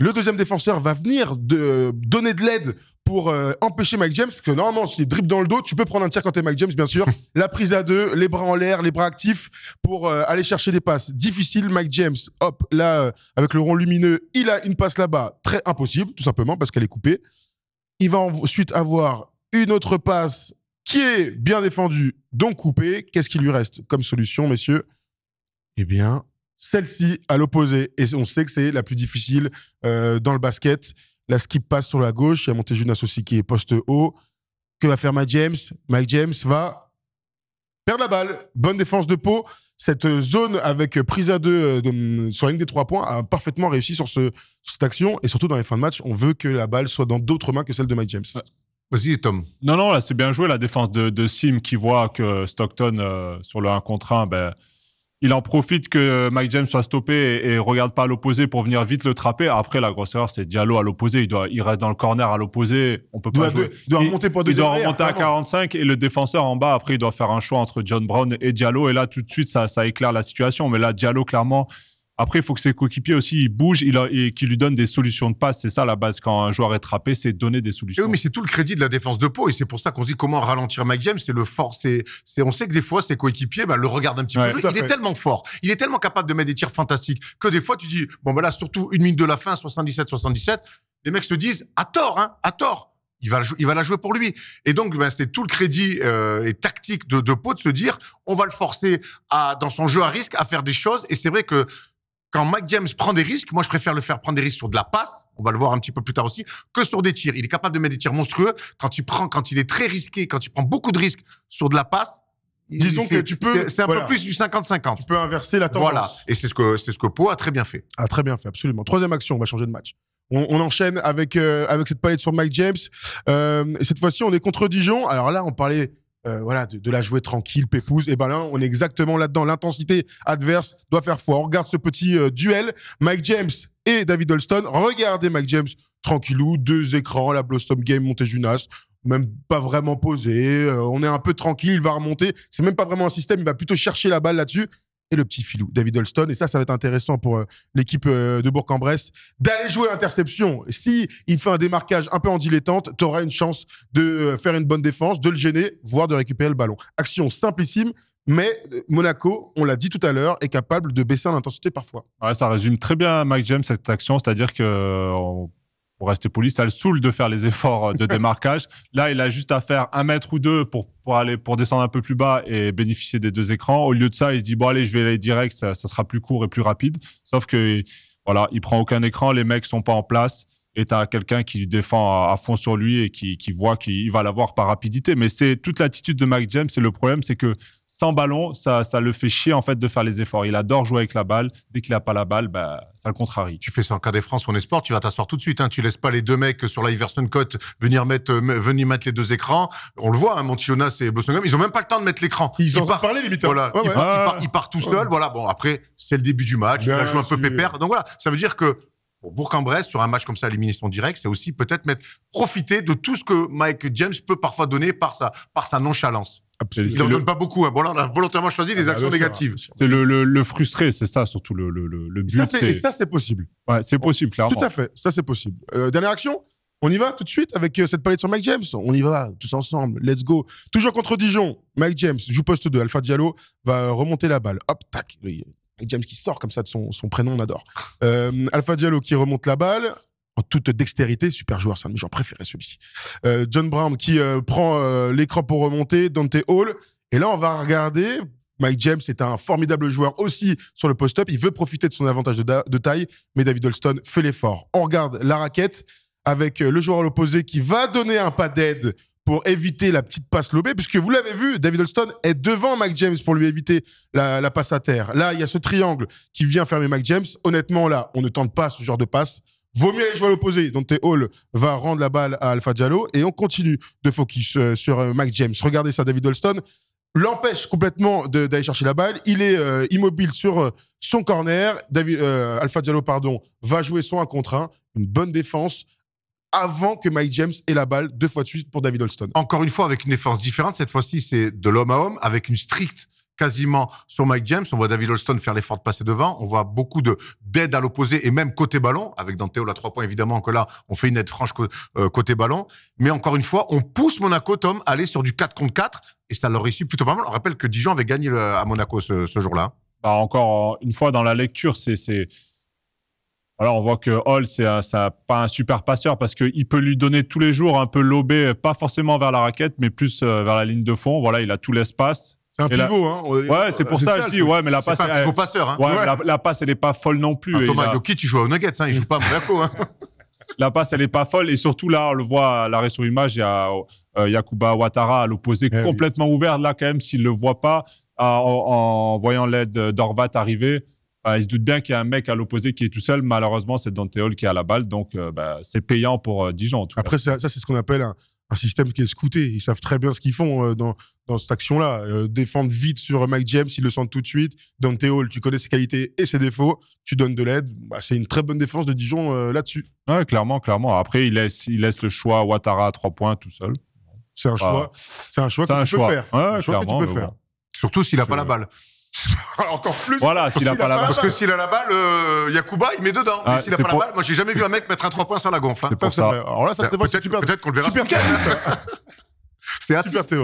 S2: Le deuxième défenseur va venir de donner de l'aide pour euh, empêcher Mike James, parce que normalement, si il dans le dos, tu peux prendre un tir quand t'es Mike James, bien sûr. la prise à deux, les bras en l'air, les bras actifs pour euh, aller chercher des passes. Difficile, Mike James, hop, là, euh, avec le rond lumineux, il a une passe là-bas, très impossible, tout simplement, parce qu'elle est coupée. Il va ensuite avoir une autre passe qui est bien défendue, donc coupée. Qu'est-ce qui lui reste comme solution, messieurs Eh bien, celle-ci, à l'opposé, et on sait que c'est la plus difficile euh, dans le basket. La skip passe sur la gauche, il y a une aussi qui est poste haut. Que va faire Mike James Mike James va perdre la balle. Bonne défense de Pau. Cette zone avec prise à deux euh, de, mm, sur la des trois points a parfaitement réussi sur, ce, cette action. Et surtout dans les fins de match, on veut que la balle soit dans d'autres mains que celle de Mike James. Vas-y, Tom.
S3: Non, non, là, c'est bien joué la défense de, Sim qui voit que Stockton, euh, sur le 1 contre 1, il en profite que euh, Mike James soit stoppé et, ne regarde pas à l'opposé pour venir vite le trapper. Après, la grosse erreur, c'est Diallo à l'opposé. Il, doit, il reste dans le corner à l'opposé. On peut pas doit, il, doit remonter à 45 et le défenseur en bas, après, il doit faire un choix entre John Brown et Diallo. Et là, tout de suite, ça, ça éclaire la situation. Mais là, Diallo, clairement, après, il faut que ses coéquipiers aussi bougent il a, et qu'ils lui donnent des solutions de passe. C'est ça la base quand un joueur est trappé, c'est donner des solutions. Eh oui, mais c'est tout le crédit de la défense de Pau et c'est
S1: pour ça qu'on se dit comment ralentir Mike James. C'est le force. C'est, on sait que des fois ses coéquipiers bah, le regardent un petit peu. Il est tellement fort, il est tellement capable de mettre des tirs fantastiques que des fois tu dis bon voilà bah là surtout une minute de la fin 77-77, les mecs se disent à tort, hein, à tort. Il va, il va la jouer pour lui. Et donc, bah, c'est tout le crédit euh, et tactique de, de Pau de se dire, on va le forcer à, dans son jeu à risque à faire des choses. Et c'est vrai que quand Mike James prend des risques, moi je préfère le faire prendre des risques sur de la passe, on va le voir un petit peu plus tard aussi, que sur des tirs. Il est capable de mettre des tirs monstrueux quand il prend, quand il est très risqué, quand il prend beaucoup de risques sur de la passe. Disons que tu peux. C'est un peu plus du 50-50. Tu peux inverser la tendance. Voilà. Et c'est ce que, c'est ce que Pau a très bien fait.
S2: A ah, très bien fait, absolument. Troisième action, on va changer de match. On, enchaîne avec, euh, avec cette palette sur Mike James. Euh, et cette fois-ci, on est contre Dijon. Alors là, on parlait euh, voilà, de, la jouer tranquille, pépouse. Et eh ben là, on est exactement là-dedans. L'intensité adverse doit faire foi. On regarde ce petit euh, duel. Mike James et David Olston Regardez Mike James tranquillou, deux écrans, la Blossom Game, Montejunas même pas vraiment posé, euh, on est un peu tranquille, il va remonter, c'est même pas vraiment un système, il va plutôt chercher la balle là-dessus et le petit filou, David Holston. Et ça, ça va être intéressant pour euh, l'équipe euh, de Bourg-en-Bresse d'aller jouer l'interception. Si il fait un démarquage un peu en dilettante, tu auras une chance de euh, faire une bonne défense, de le gêner, voire de récupérer le ballon. Action simplissime. Mais Monaco, on l'a dit tout à l'heure, est capable de baisser en intensité parfois.
S3: ça résume très bien Mike James cette action, c'est-à-dire que pour rester poli, ça le saoule de faire les efforts euh, de démarquage. Là, il a juste à faire un mètre ou deux pour, pour, aller, pour descendre un peu plus bas et bénéficier des deux écrans. Au lieu de ça, il se dit, bon, allez, je vais aller direct, ça, ça sera plus court et plus rapide. Sauf que, voilà, il prend aucun écran, les mecs sont pas en place et tu as quelqu'un qui défend à, fond sur lui et qui, voit qu'il va l'avoir par rapidité. Mais c'est toute l'attitude de Mike James. Et le problème, c'est que sans ballon, ça, le fait chier en fait de faire les efforts. Il adore jouer avec la balle. Dès qu'il n'a pas la balle, bah, ça le contrarie. Tu fais ça en cas des France, on est
S1: sport, tu vas t'asseoir tout de suite. Hein. Tu laisses pas les deux mecs sur la Iverson Cote euh, venir mettre, les deux écrans. On le voit, à hein, et et Bosnogam, ils ont même pas le temps de mettre l'écran. Ils, ont parlé limite. Hein. Voilà, ah. ils, Partent, tout seuls. Voilà. Bon, après, c'est le début du match. il a un peu pépère. Donc voilà, ça veut dire que pour Bourg-en-Bresse, sur un match comme ça, l'élimination directe, c'est aussi peut-être mettre profiter de tout ce que Mike James peut parfois donner par sa, par sa nonchalance. Absolument. Il n'en donne pas beaucoup. Hein. Bon, là, on a volontairement choisi des ah, actions négatives.
S2: C'est le, frustré, c'est ça surtout le, le, but. et ça, c'est possible. c'est possible, clairement. Tout à fait, ça, c'est possible. Euh, dernière action on y va tout de suite avec euh, cette palette sur Mike James. On y va tous ensemble. Let's go. Toujours contre Dijon. Mike James joue poste 2. Alpha Diallo va remonter la balle. Hop, tac. James qui sort comme ça de son, prénom, on adore. Euh, Alpha Diallo qui remonte la balle en toute dextérité, super joueur, c'est un de mes celui-ci. Euh, John Brown qui euh, prend l'écran pour remonter, Dante Hall. Et là, on va regarder. Mike James est un formidable joueur aussi sur le post-up. Il veut profiter de son avantage de, taille, mais David Olston fait l'effort. On regarde la raquette avec le joueur à l'opposé qui va donner un pas d'aide pour éviter la petite passe lobée, puisque vous l'avez vu, David alston est devant Mac James pour lui éviter la, passe à terre. Là, il y a ce triangle qui vient fermer Mac James. Honnêtement, là, on ne tente pas ce genre de passe. Vaut mieux aller jouer à l'opposé. Dante Hall va rendre la balle à Alpha Diallo et on continue de focus euh, sur euh, Mac James. Regardez ça, David Holston l'empêche complètement d'aller chercher la balle. Il est euh, immobile sur son corner. David, Alpha Diallo pardon, va jouer son 1 contre 1. Une bonne défense avant que Mike James ait la balle deux fois de suite pour David Holston. Encore une
S1: fois, avec une force différente, cette fois-ci, c'est de l'homme à homme, avec une stricte quasiment sur Mike James. On voit David Holston faire l'effort de passer devant. On voit beaucoup de d'aide à l'opposé et même côté ballon, avec Danteo la 3 points évidemment que là, on fait une aide franche euh, côté ballon. Mais encore une fois, on pousse Monaco, Tom, à aller sur du 4 contre 4 et ça leur réussit plutôt pas mal. On rappelle que Dijon avait gagné à Monaco ce, jour-là.
S3: Bah encore euh, une fois, dans la lecture, c'est alors, on voit que Hall, c'est pas un super passeur parce qu'il peut lui donner tous les jours un peu lobé, pas forcément vers la raquette, mais plus euh, vers la ligne de fond. Voilà, il a tout l'espace. C'est un pivot,
S2: hein. Ouais, c'est pour euh, ça, je dis, ouais, mais la passe. C'est un pivot passeur, hein.
S3: la, passe, elle est pas folle non plus. Thomas Jokic, il, joue au Nuggets, hein, il joue pas à Monaco, hein. La passe, elle est pas folle. Et surtout, là, on le voit à l'arrêt sur image, il y a euh, Yakuba Ouattara à l'opposé, eh complètement ouvert. Là, quand même, s'il le voit pas, en, en, voyant l'aide d'Orvat arriver, euh, il se doute bien qu'il y a un mec à l'opposé qui est tout seul. Malheureusement, c'est Dante Hall qui a la balle. Donc, euh, bah, c'est payant pour euh, Dijon. En tout
S2: Après, ça, c'est ce qu'on appelle un, système qui est scouté. Ils savent très bien ce qu'ils font dans, cette action-là. défendre vite sur Mike James, ils le sentent tout de suite. Dante Hall, tu connais ses qualités et ses défauts. Tu donnes de l'aide. Bah, c'est une très bonne défense de Dijon là-dessus. clairement, clairement. Après, il laisse, il laisse le choix à Ouattara à trois points tout seul. C'est un, choix, c'est un choix que tu peux faire. Surtout s'il n'a pas la balle.
S1: Encore plus. Voilà, pas Parce que s'il a la balle, euh, Yakuba, il met dedans. Ah, s'il a pas la balle, moi, j'ai jamais vu un mec mettre un 3 points sur la gonfle. Hein. C'est pour ça. Alors là, ça, c'est ben, peut-être, peut qu'on le verra. Super C'est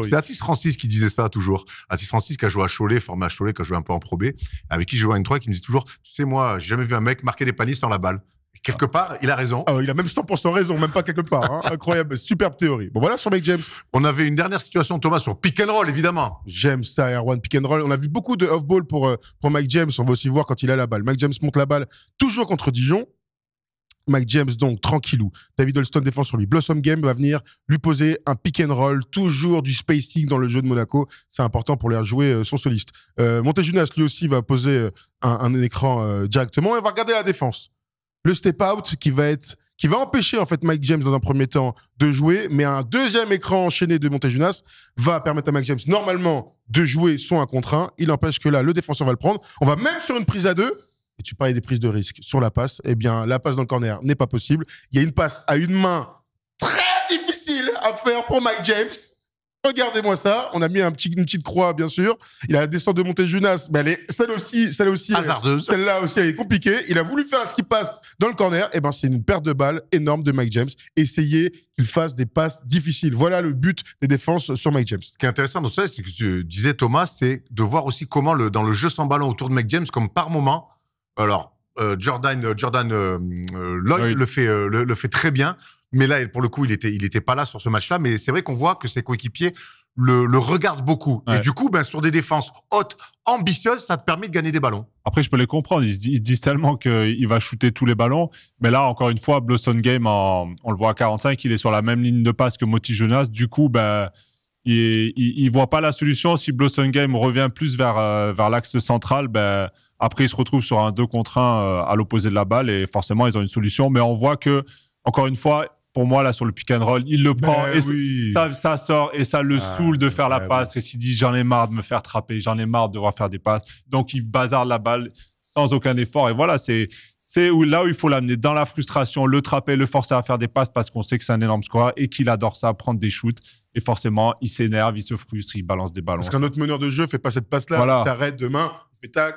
S1: c'est Atis Francis qui disait ça toujours. Atis Francis qui a joué à Cholet, formé à Cholet, qui a joué un peu en probé avec qui je joue à N3, qui me dit toujours Tu sais, moi, j'ai jamais vu un mec marquer des paniers sans la balle. Quelque part, il a raison. Ah, il a même 100% raison, même pas quelque part. Hein. Incroyable, superbe théorie. Bon, voilà sur Mike James. On avait
S2: une dernière situation, Thomas, sur pick and roll, évidemment. James, ça, Erwan, pick and roll. On a vu beaucoup de off-ball pour, euh, pour Mike James. On va aussi voir quand il a la balle. Mike James monte la balle toujours contre Dijon. Mike James, donc, tranquillou. David Holston défend sur lui. Blossom Game va venir lui poser un pick and roll, toujours du spacing dans le jeu de Monaco. C'est important pour les jouer son soliste. Euh, euh Junas, lui aussi, va poser euh, un, écran directement et va regarder la défense le step out qui va être qui va empêcher en fait Mike James dans un premier temps de jouer, mais un deuxième écran enchaîné de Montejunas va permettre à Mike James normalement de jouer son un contre Il empêche que là le défenseur va le prendre. On va même sur une prise à deux. Et tu parlais des prises de risque sur la passe. Eh bien, la passe dans le corner n'est pas possible. Il y a une passe à une main très difficile à faire pour Mike James. Regardez-moi ça. On a mis un petit, une petite croix, bien sûr. Il a la descente de monté mais elle est, celle aussi, celle aussi. Celle-là aussi, elle est compliquée. Il a voulu faire ce qui passe dans le corner. Et eh ben, c'est une perte de balles énorme de Mike James. Essayez qu'il fasse des passes difficiles. Voilà le but des défenses sur Mike James. Ce qui est intéressant dans ça, c'est que tu disais, Thomas, c'est de voir aussi comment dans le jeu sans ballon
S1: autour de Mike James, comme par moment, alors, euh, Jordan, Jordan euh, euh, Lloyd le, fait, le, fait très bien. Mais là, pour le coup, il était, il était pas là sur ce match-là. Mais c'est vrai qu'on voit que ses coéquipiers le, regardent beaucoup. Et du coup, ben, sur des défenses hautes, ambitieuses, ça te permet de gagner des ballons.
S3: Après, je peux les comprendre. Ils, disent tellement qu'il va shooter tous les ballons. Mais là, encore une fois, Blossom Game, on le voit à 45, il est sur la même ligne de passe que Moti Jonas. Du coup, ben, il ne voit pas la solution. Si Blossom Game revient plus vers, euh, vers l'axe central, ben, après, il se retrouve sur un 2 contre 1 euh, à l'opposé de la balle. Et forcément, ils ont une solution. Mais on voit que, encore une fois, pour moi, là, sur le pick and roll, il le prend ben et ça, sort et ça le ah, saoule de faire la ben passe. Et s'il dit, j'en ai marre de me faire trapper, j'en ai marre de devoir faire des passes. Donc, il bazarde la balle sans aucun effort. Et voilà, c'est, c'est où, là où il faut l'amener dans la frustration, le trapper, le forcer à faire des passes parce qu'on sait que c'est un énorme score et qu'il adore ça, prendre des shoots. Et forcément, il s'énerve, il se frustre, il balance des ballons. Parce qu'un autre
S2: meneur de jeu fait pas cette passe-là, il s'arrête demain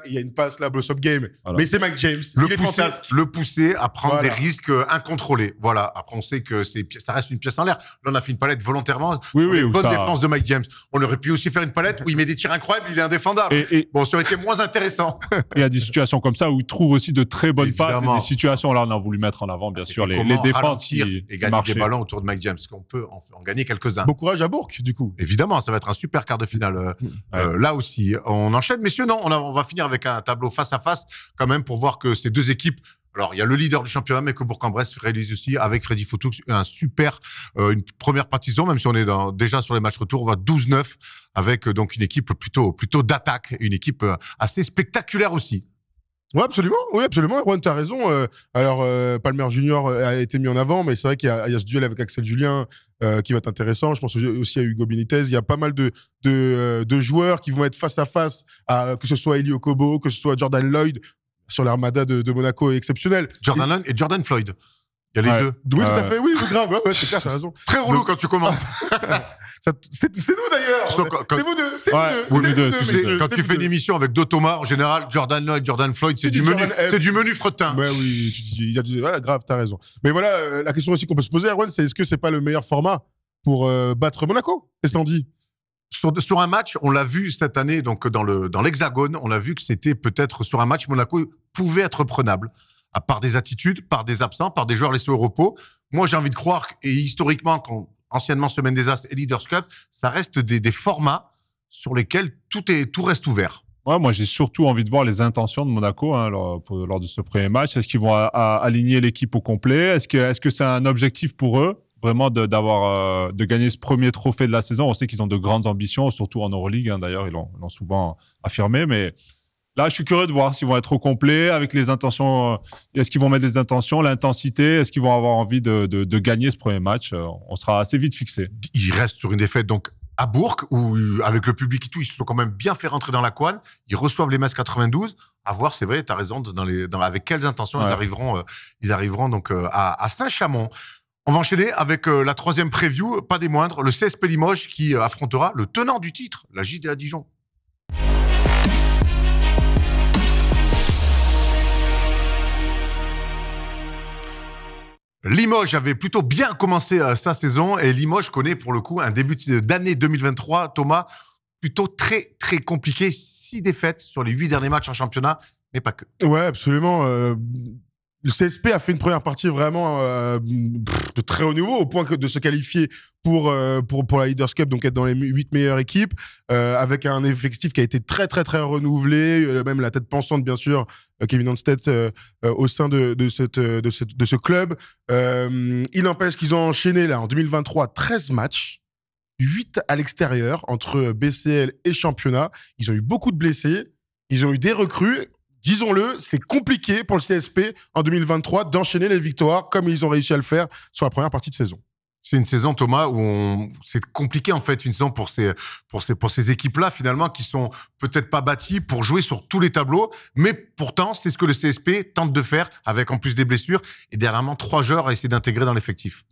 S2: il y a une passe là, blow game. Mais c'est Mike James, le il pousser,
S3: Le pousser à
S2: prendre des risques euh,
S1: incontrôlés. Voilà. Après, on sait que ça reste une pièce en l'air. Là, on a fait une palette volontairement. Oui, oui, bonne défense de Mike James. On aurait pu aussi faire une palette où il met des tirs incroyables, il est indéfendable. Bon, ça aurait été moins intéressant.
S3: il y a des situations comme ça où il trouve aussi de très bonnes Évidemment. passes. Des situations, là, on a voulu mettre en avant, bien sûr, les, les, défenses qui et gagner des ballons
S1: autour de Mike James, qu'on peut en, gagner quelques-uns. Bon courage à Bourg, du coup. Évidemment, ça va être un super quart de finale. Euh, euh, là aussi, on enchaîne, messieurs. Non, on, a, va finir avec un tableau face à face, quand même, pour voir que ces deux équipes alors, il y a le leader du championnat, mais que Bourg-en-Bresse réalise aussi avec Freddy Foutoux un super, euh, une première partition, même si on est déjà sur les matchs retour, on va 12-9 avec euh, donc une équipe plutôt, plutôt d'attaque, une équipe euh, assez spectaculaire aussi.
S2: Oui, absolument. Oui, absolument. Juan, tu as raison. Euh, alors, euh, Palmer Junior euh, a été mis en avant, mais c'est vrai qu'il y, a ce duel avec Axel Julien qui va être intéressant. Je pense aussi à Hugo Benitez. Il y a pas mal de, de, joueurs qui vont être face à face, que ce soit Elio Cobo, que ce soit Jordan Lloyd sur l'armada de, Monaco exceptionnel. Jordan Lloyd et, Jordan Floyd. Il y a les deux. Oui, tout à fait. Oui, grave. c'est clair, raison. Très relou quand tu commentes. C'est nous d'ailleurs. C'est vous deux. quand tu fais une
S1: émission avec deux Thomas, en général, Jordan Lloyd, Jordan Floyd, c'est du, menu, c'est du menu fretin.
S2: Oui, bah oui, tu il y a du, grave, t'as raison. Mais voilà, euh, la question aussi qu'on peut se poser, Erwan, c'est est-ce que c'est pas le meilleur format pour euh, battre Monaco est ce qu'on dit sur, un match, on l'a vu cette année, donc dans l'Hexagone, dans on l'a vu que c'était
S1: peut-être sur un match, Monaco pouvait être prenable À part des attitudes, par des absents, par des joueurs laissés au repos. Moi, j'ai envie de croire, et historiquement, quand anciennement Semaine des As et Leaders Cup, ça reste des, formats sur lesquels tout, est, tout reste ouvert.
S3: Ouais, moi, j'ai surtout envie de voir les intentions de Monaco hein, lors, de ce premier match. Est-ce qu'ils vont aligner l'équipe au complet Est-ce que c'est -ce c'est un objectif pour eux vraiment de, d'avoir, euh, de gagner ce premier trophée de la saison On sait qu'ils ont de grandes ambitions, surtout en Euroleague. Hein, d'ailleurs, ils l'ont souvent affirmé. Mais Là, je suis curieux de voir s'ils vont être au complet avec les intentions. Euh, est-ce qu'ils vont mettre les intentions, l'intensité Est-ce qu'ils vont avoir envie de, gagner ce premier match euh, On sera assez vite fixé. Ils restent sur une défaite donc
S1: à Bourg, où euh, avec le public et tout, ils se sont quand même bien fait rentrer dans la couane. Ils reçoivent les messes 92. À voir, c'est vrai, tu as raison, dans les, avec quelles intentions ils arriveront, ils arriveront donc à, Saint-Chamond. On va enchaîner avec la troisième preview, pas des moindres, le CSP Limoges qui affrontera le tenant du titre, la à Dijon. Limoges avait plutôt bien commencé euh, sa saison et Limoges connaît pour le coup un début d'année 2023, Thomas, plutôt très très compliqué. Six défaites sur les huit derniers matchs en
S2: championnat, mais pas que. Ouais, absolument. Euh, le CSP a fait une première partie vraiment euh, de très haut niveau, au point de se qualifier pour, euh, pour, pour la Leaders Cup, donc être dans les huit meilleures équipes, euh, avec un effectif qui a été très, très, très renouvelé, même la tête pensante, bien sûr, Kevin Anstead, au sein de, de, cette, de, de ce club. il n'empêche qu'ils ont enchaîné, là, en 2023, 13 matchs. 8 à l'extérieur entre BCL et championnat. Ils ont eu beaucoup de blessés. Ils ont eu des recrues disons-le, c'est compliqué pour le CSP en 2023 d'enchaîner les victoires comme ils ont réussi à le faire sur la première partie de saison. C'est une saison, Thomas, où c'est compliqué en fait,
S1: une saison pour ces, pour pour ces équipes-là, finalement, qui sont peut-être pas bâties pour jouer sur tous les tableaux, mais pourtant, c'est ce que le CSP tente de faire, avec en plus des blessures, et dernièrement, trois joueurs à essayer d'intégrer dans l'effectif.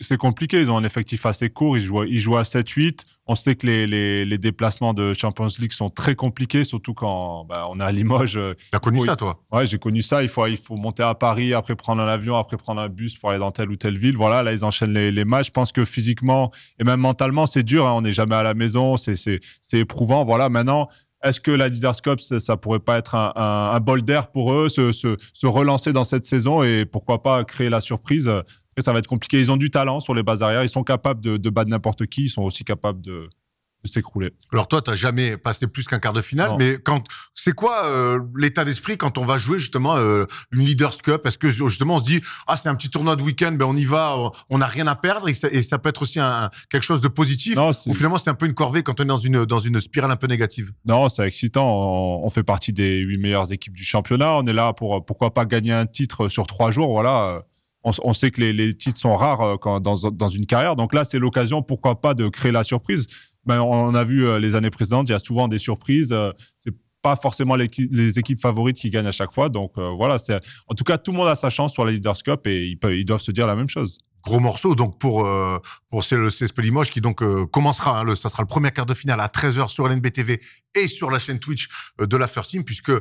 S3: c'est compliqué, ils ont un effectif assez court, ils jouent, ils jouent à 7-8, on sait que les, déplacements de Champions League sont très compliqués, surtout quand bah, on est à Limoges. Euh, as connu ça, toi Oui, j'ai connu ça. Il faut, il faut monter à Paris, après prendre un avion, après prendre un bus pour aller dans telle ou telle ville. Voilà, là, ils enchaînent les, les matchs. Je pense que physiquement et même mentalement, c'est dur. Hein. On n'est jamais à la maison, c'est éprouvant. Voilà, maintenant, est-ce que la Leaders Cup, ça, pourrait pas être un, bol d'air pour eux, se, relancer dans cette saison et pourquoi pas créer la surprise ça va être compliqué. Ils ont du talent sur les bases arrière. Ils sont capables de, battre n'importe qui. Ils sont aussi capables de, s'écrouler.
S1: Alors toi, tu n'as jamais passé plus qu'un quart de finale, mais
S3: quand c'est quoi euh,
S1: l'état d'esprit quand on va jouer justement euh, une Leaders Cup Est-ce que justement on se dit ah c'est un petit tournoi de week-end, ben on y va, on n'a rien à perdre et ça, peut être aussi un, quelque chose de positif Ou finalement c'est un peu une corvée quand on est dans une dans une spirale un peu négative
S3: Non, c'est excitant. On, on, fait partie des huit meilleures équipes du championnat. On est là pour pourquoi pas gagner un titre sur trois jours, voilà on, sait que les, titres sont rares euh, dans, une carrière. Donc là, c'est l'occasion, pourquoi pas, de créer la surprise. Ben, on a vu euh, les années précédentes, il y a souvent des surprises. Euh, c'est pas forcément les équipes favorites qui gagnent à chaque fois. Donc voilà, c'est en tout cas tout le monde a sa chance sur la Leaders Cup et ils, doivent se dire la même chose. Gros morceau donc pour le pour CSP Limoges qui donc commencera
S1: Ce hein, ça sera le premier quart de finale à 13h sur LNBTV et sur la chaîne Twitch de la First Team puisque le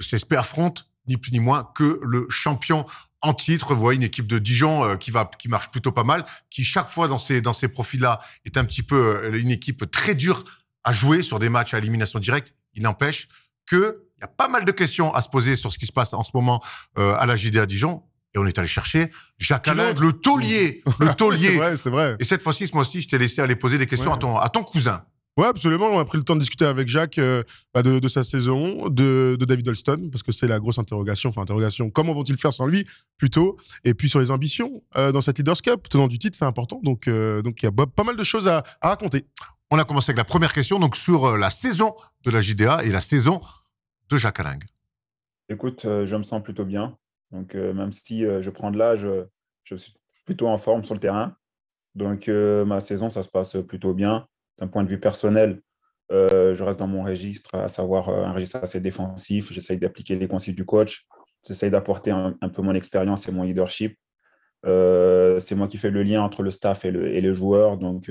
S1: CSP affronte ni plus ni moins que le champion en titre, voit une équipe de Dijon euh, qui va, qui marche plutôt pas mal, qui chaque fois dans ces dans ces profils-là est un petit peu euh, une équipe très dure à jouer sur des matchs à élimination directe. Il n'empêche que il y a pas mal de questions à se poser sur ce qui se passe en ce moment euh, à la JDA Dijon. Et on est allé chercher Jacques Alain, le taulier, mmh. le taulier. c'est vrai, c'est vrai. Et cette fois-ci, moi aussi, je t'ai laissé aller poser des questions à, ton, à
S2: ton cousin. Oui, absolument. On a pris le temps de discuter avec Jacques euh, bah, de, sa saison, de, David Holston, parce que c'est la grosse interrogation. Enfin, interrogation. Comment vont-ils faire sans lui, plutôt Et puis sur les ambitions euh, dans cette Leaders Cup, tenant du titre, c'est important. Donc, euh, donc il y a pas mal de choses à, à, raconter.
S1: On a commencé avec la première question, donc sur la saison de la JDA et la saison de Jacques Alingue.
S4: Écoute, je me sens plutôt bien. Donc, même si je prends de l'âge, je suis plutôt en forme sur le terrain. Donc, ma saison, ça se passe plutôt bien d'un point de vue personnel, euh, je reste dans mon registre, à savoir euh, un registre assez défensif. J'essaye d'appliquer les conseils du coach. J'essaye d'apporter un, peu mon expérience et mon leadership. Euh, c'est moi qui fais le lien entre le staff et le, et joueur. Donc,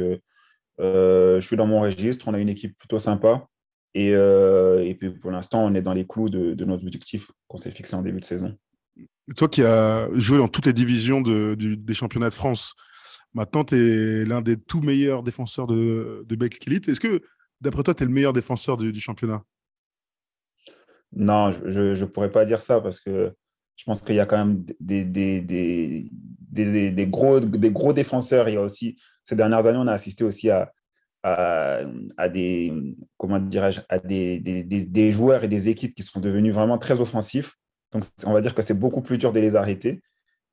S4: je suis dans mon registre. On a une équipe plutôt sympa. Et, puis, pour l'instant, on est dans les clous de, nos objectifs qu'on s'est fixés en début de saison.
S2: Toi qui as joué dans toutes les divisions des championnats de France, Maintenant, tu es l'un des tout meilleurs défenseurs de, de Elite. Est-ce que, d'après toi, tu es le meilleur défenseur du, championnat
S4: Non, je ne pourrais pas dire ça parce que je pense qu'il y a quand même des, des, gros, des gros défenseurs. Il aussi, ces dernières années, on a assisté aussi à, à, des comment dirais à des, joueurs et des équipes qui sont devenus vraiment très offensifs. Donc on va dire que c'est beaucoup plus dur de les arrêter.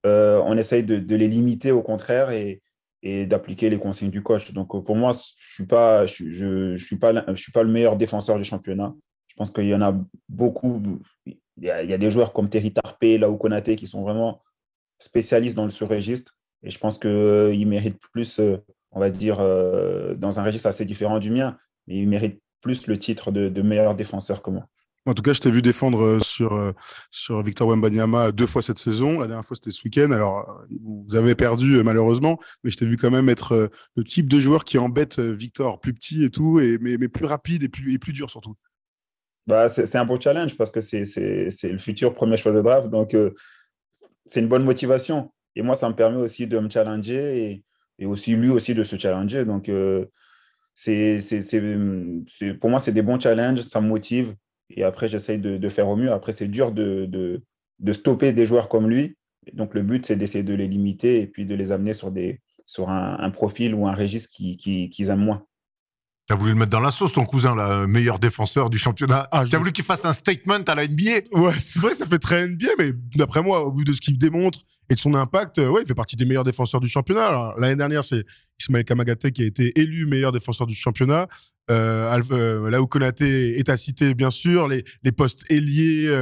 S4: Euh, on essaye de, de, les limiter au contraire et, et d'appliquer les consignes du coach. Donc euh, pour moi, je suis pas, je, suis pas, je suis pas le meilleur défenseur du championnat. Je pense qu'il y en a beaucoup. Il y a, des joueurs comme Terry Tarpé, Lao Konate, qui sont vraiment spécialistes dans le sous registre. Et je pense qu'ils euh, méritent plus, euh, on va dire, dans un registre assez différent du mien, mais ils méritent plus le titre de, de meilleur défenseur que moi.
S2: En tout cas, je t'ai vu défendre euh, sur, euh, sur Victor Wembanyama deux fois cette saison. La dernière fois, c'était ce week-end. Alors, euh, vous avez perdu malheureusement, mais je t'ai vu quand même être le type de joueur qui embête Victor, plus petit et tout, et, mais, plus rapide et plus, et plus dur surtout.
S4: Bah, c'est un beau challenge parce que c'est le futur premier choix de draft. Donc, c'est une bonne motivation. Et moi, ça me permet aussi de me challenger et, aussi lui aussi de se challenger. Donc, c'est c'est pour moi, c'est des bons challenges, ça me motive. Et après, j'essaye de, faire au mieux. Après, c'est dur de, de, stopper des joueurs comme lui. donc, le but, c'est d'essayer de les limiter et puis de les amener sur, des, sur un, profil ou un registre qu'ils qui, qui aiment moins.
S1: T'as voulu le mettre dans la sauce, ton cousin, le euh, meilleur défenseur du championnat. Ah, T'as voulu qu'il fasse un statement à la
S2: NBA Ouais, c'est vrai, ça fait très NBA, mais d'après moi, au vu de ce qu'il démontre et de son impact, euh, ouais, il fait partie des meilleurs défenseurs du championnat. l'année dernière, c'est Ismaël Kamagate qui a été élu meilleur défenseur du championnat. Euh, là où Konaté est à citer, bien sûr, les, postes ailiers,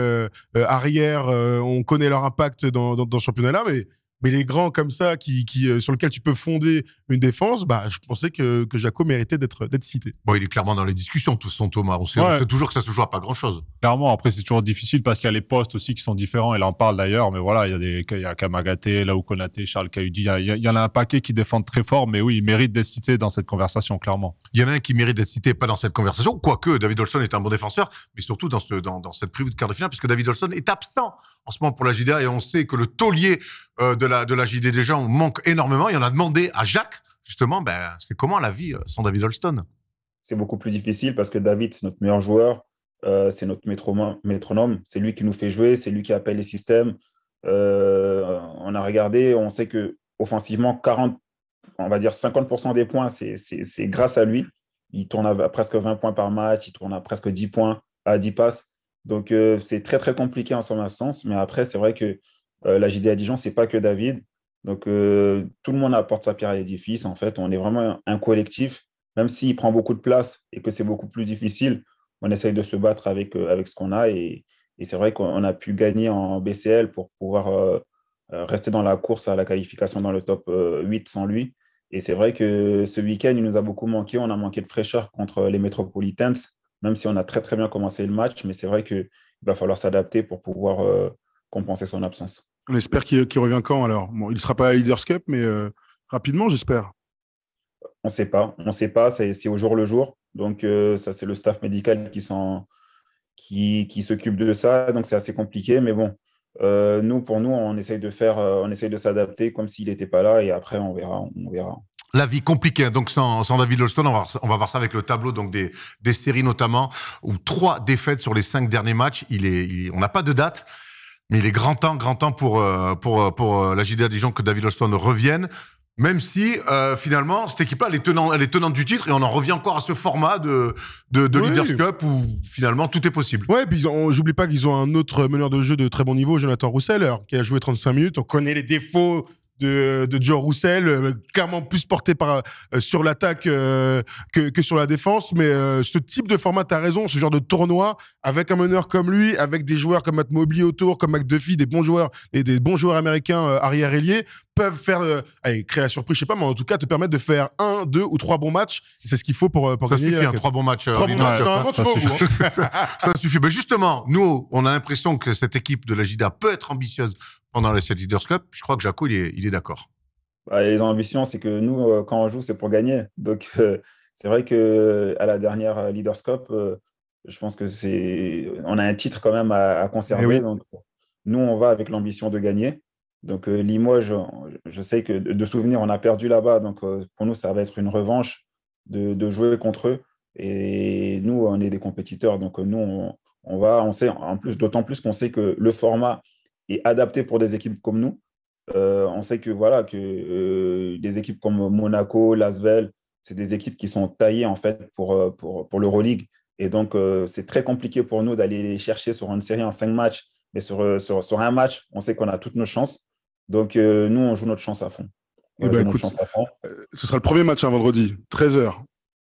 S2: arrière, on connaît leur impact dans, dans ce championnat-là, mais mais les grands comme ça, qui, euh, sur lesquels tu peux fonder une défense, bah, je pensais que, que Jaco méritait d'être cité.
S3: Bon, il est clairement dans les discussions, tout son Thomas.
S2: On sait, toujours que ça se joue à pas grand-chose. Clairement, après, c'est toujours
S3: difficile parce qu'il y a les postes aussi qui sont différents. Il en parle d'ailleurs, mais voilà, il y a, des, il y a Lao Konaté, Charles Kaudi. Il, y, en a un paquet qui défendent très fort, mais oui, il mérite d'être cité dans cette conversation, clairement. Il
S1: y en a un qui mérite d'être cité, pas dans cette conversation, quoique David Olson est un bon défenseur, mais surtout dans, ce, dans, cette prévue de quart de finale, puisque David Olson est absent en ce moment pour la JDA et on sait que le taulier euh, de, la, de la JD des gens manque énormément. Et on a demandé à Jacques, justement, ben, c'est comment la vie euh, sans David Holston
S4: C'est beaucoup plus difficile parce que David, c'est notre meilleur joueur, euh, c'est notre métronome, c'est lui qui nous fait jouer, c'est lui qui appelle les systèmes. on a regardé, on sait que offensivement, 40, on va dire 50% des points, c'est grâce à lui. Il tourne à presque 20 points par match, il tourne à presque 10 points à 10 passes. Donc, c'est très, très compliqué en son absence. Mais après, c'est vrai que euh, la JD à Dijon, c'est pas que David. Donc, euh, tout le monde apporte sa pierre à l'édifice. En fait, on est vraiment un collectif. Même s'il prend beaucoup de place et que c'est beaucoup plus difficile, on essaye de se battre avec, euh, avec ce qu'on a. Et, et c'est vrai qu'on a pu gagner en BCL pour pouvoir rester dans la course à la qualification dans le top 8 sans lui. Et c'est vrai que ce week-end, il nous a beaucoup manqué. On a manqué de fraîcheur contre les Métropolitains, même si on a très très bien commencé le match. Mais c'est vrai qu'il va falloir s'adapter pour pouvoir compenser son absence.
S2: On espère qu'il revient quand alors Il ne sera pas à Leaders mais euh, rapidement, j'espère.
S4: On ne sait pas. On sait pas. C'est au jour le jour. Donc, euh, ça, c'est le staff médical qui s'occupe de ça. Donc, c'est assez compliqué. Mais bon, euh, nous, pour nous, on essaye de faire, on essaye de s'adapter comme s'il n'était pas là. Et après, on verra. On verra.
S1: La vie compliquée, donc sans, David Holston, on va, on va, voir ça avec le tableau donc des, séries notamment, où trois défaites sur les cinq derniers matchs, il est, on n'a pas de date, mais il est grand temps, grand temps pour, euh, pour, euh, pour euh, la JDA Dijon que David Holston revienne. Même si, finalement, cette équipe-là, elle est, tenante, du titre et on en revient encore à ce format de, de, Leaders Cup
S2: où, finalement, tout est possible. Ouais, puis j'oublie pas qu'ils ont un autre meneur de jeu de très bon niveau, Jonathan Roussel, qui a joué 35 minutes. On connaît les défauts de, Joe Roussel, euh, clairement plus porté euh, sur l'attaque euh, que, sur la défense. Mais ce type de format, tu as raison, ce genre de tournoi, avec un meneur comme lui, avec des joueurs comme Matt Mobley autour, comme McDuffie, des bons joueurs et des bons joueurs américains arrière-ailier, peuvent faire, créer la surprise, je sais pas, mais en tout cas te permettre de faire un, deux ou trois bons matchs. C'est ce qu'il faut pour, pour ça Suffit, un trois bons matchs. ça, suffit. Mais justement, nous, on
S1: a l'impression que cette équipe de la GIDA peut être ambitieuse pendant cette Leaders Cup, je crois que Jaco, il est,
S4: d'accord. Bah, les ambitions, c'est que nous, euh, quand on joue, c'est pour gagner. Donc, euh, c'est vrai que euh, à la dernière Leaders Cup, je pense que c'est, on a un titre quand même à, conserver. nous, on va avec l'ambition de gagner. Donc, Limoges, je, sais que de souvenir, on a perdu là-bas. Donc, pour nous, ça va être une revanche de, jouer contre eux. Et nous, on est des compétiteurs. Donc, nous, on, on va, on sait, en plus, d'autant plus qu'on sait que le format et adapté pour des équipes comme nous. Euh, on sait que voilà que euh, des équipes comme Monaco, Lasvel, c'est des équipes qui sont taillées en fait pour, euh, pour, pour l'Euroleague. Et donc, c'est très compliqué pour nous d'aller chercher sur une série en cinq matchs. Mais sur, sur, un match, on sait qu'on a toutes nos chances. Donc, nous, on joue notre chance à fond.
S2: Eh ben, écoute, à fond. ce sera le premier match un hein, vendredi, 13h.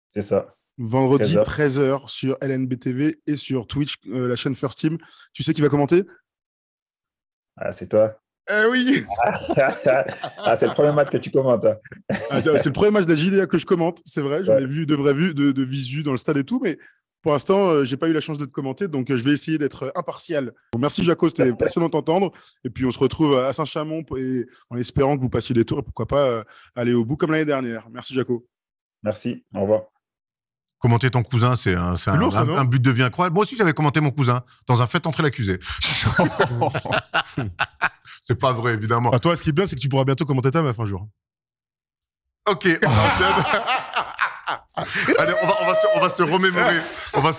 S2: C'est ça. Vendredi, 13h. 13h sur LNBTV et sur Twitch, la chaîne First Team. Tu sais qui va commenter ah, c'est toi
S4: Eh oui ah, C'est le premier match que tu commentes. Hein. Ah, c'est le
S2: premier match de que je commente, c'est vrai. j'en ai vu de vrai vues, de, visu dans le stade et tout, mais pour l'instant, euh, je n'ai pas eu la chance de te commenter, donc euh, je vais essayer d'être euh, impartial. merci Jaco, c'était passionnant d'entendre Et puis on se retrouve à Saint-Chamond en espérant que vous passiez des tours, et pourquoi pas aller au bout comme l'année dernière. Merci Jaco. Merci, au revoir.
S1: Commenter ton cousin, c'est un, but de vie incroyable. Moi aussi, j'avais commenté mon cousin dans un fait entrer l'accusé.
S2: c'est pas vrai, évidemment. à ah, toi, ce qui est bien, c'est que tu pourras bientôt commenter ta meuf un jour.
S1: Ok, on va, se, remémorer. On va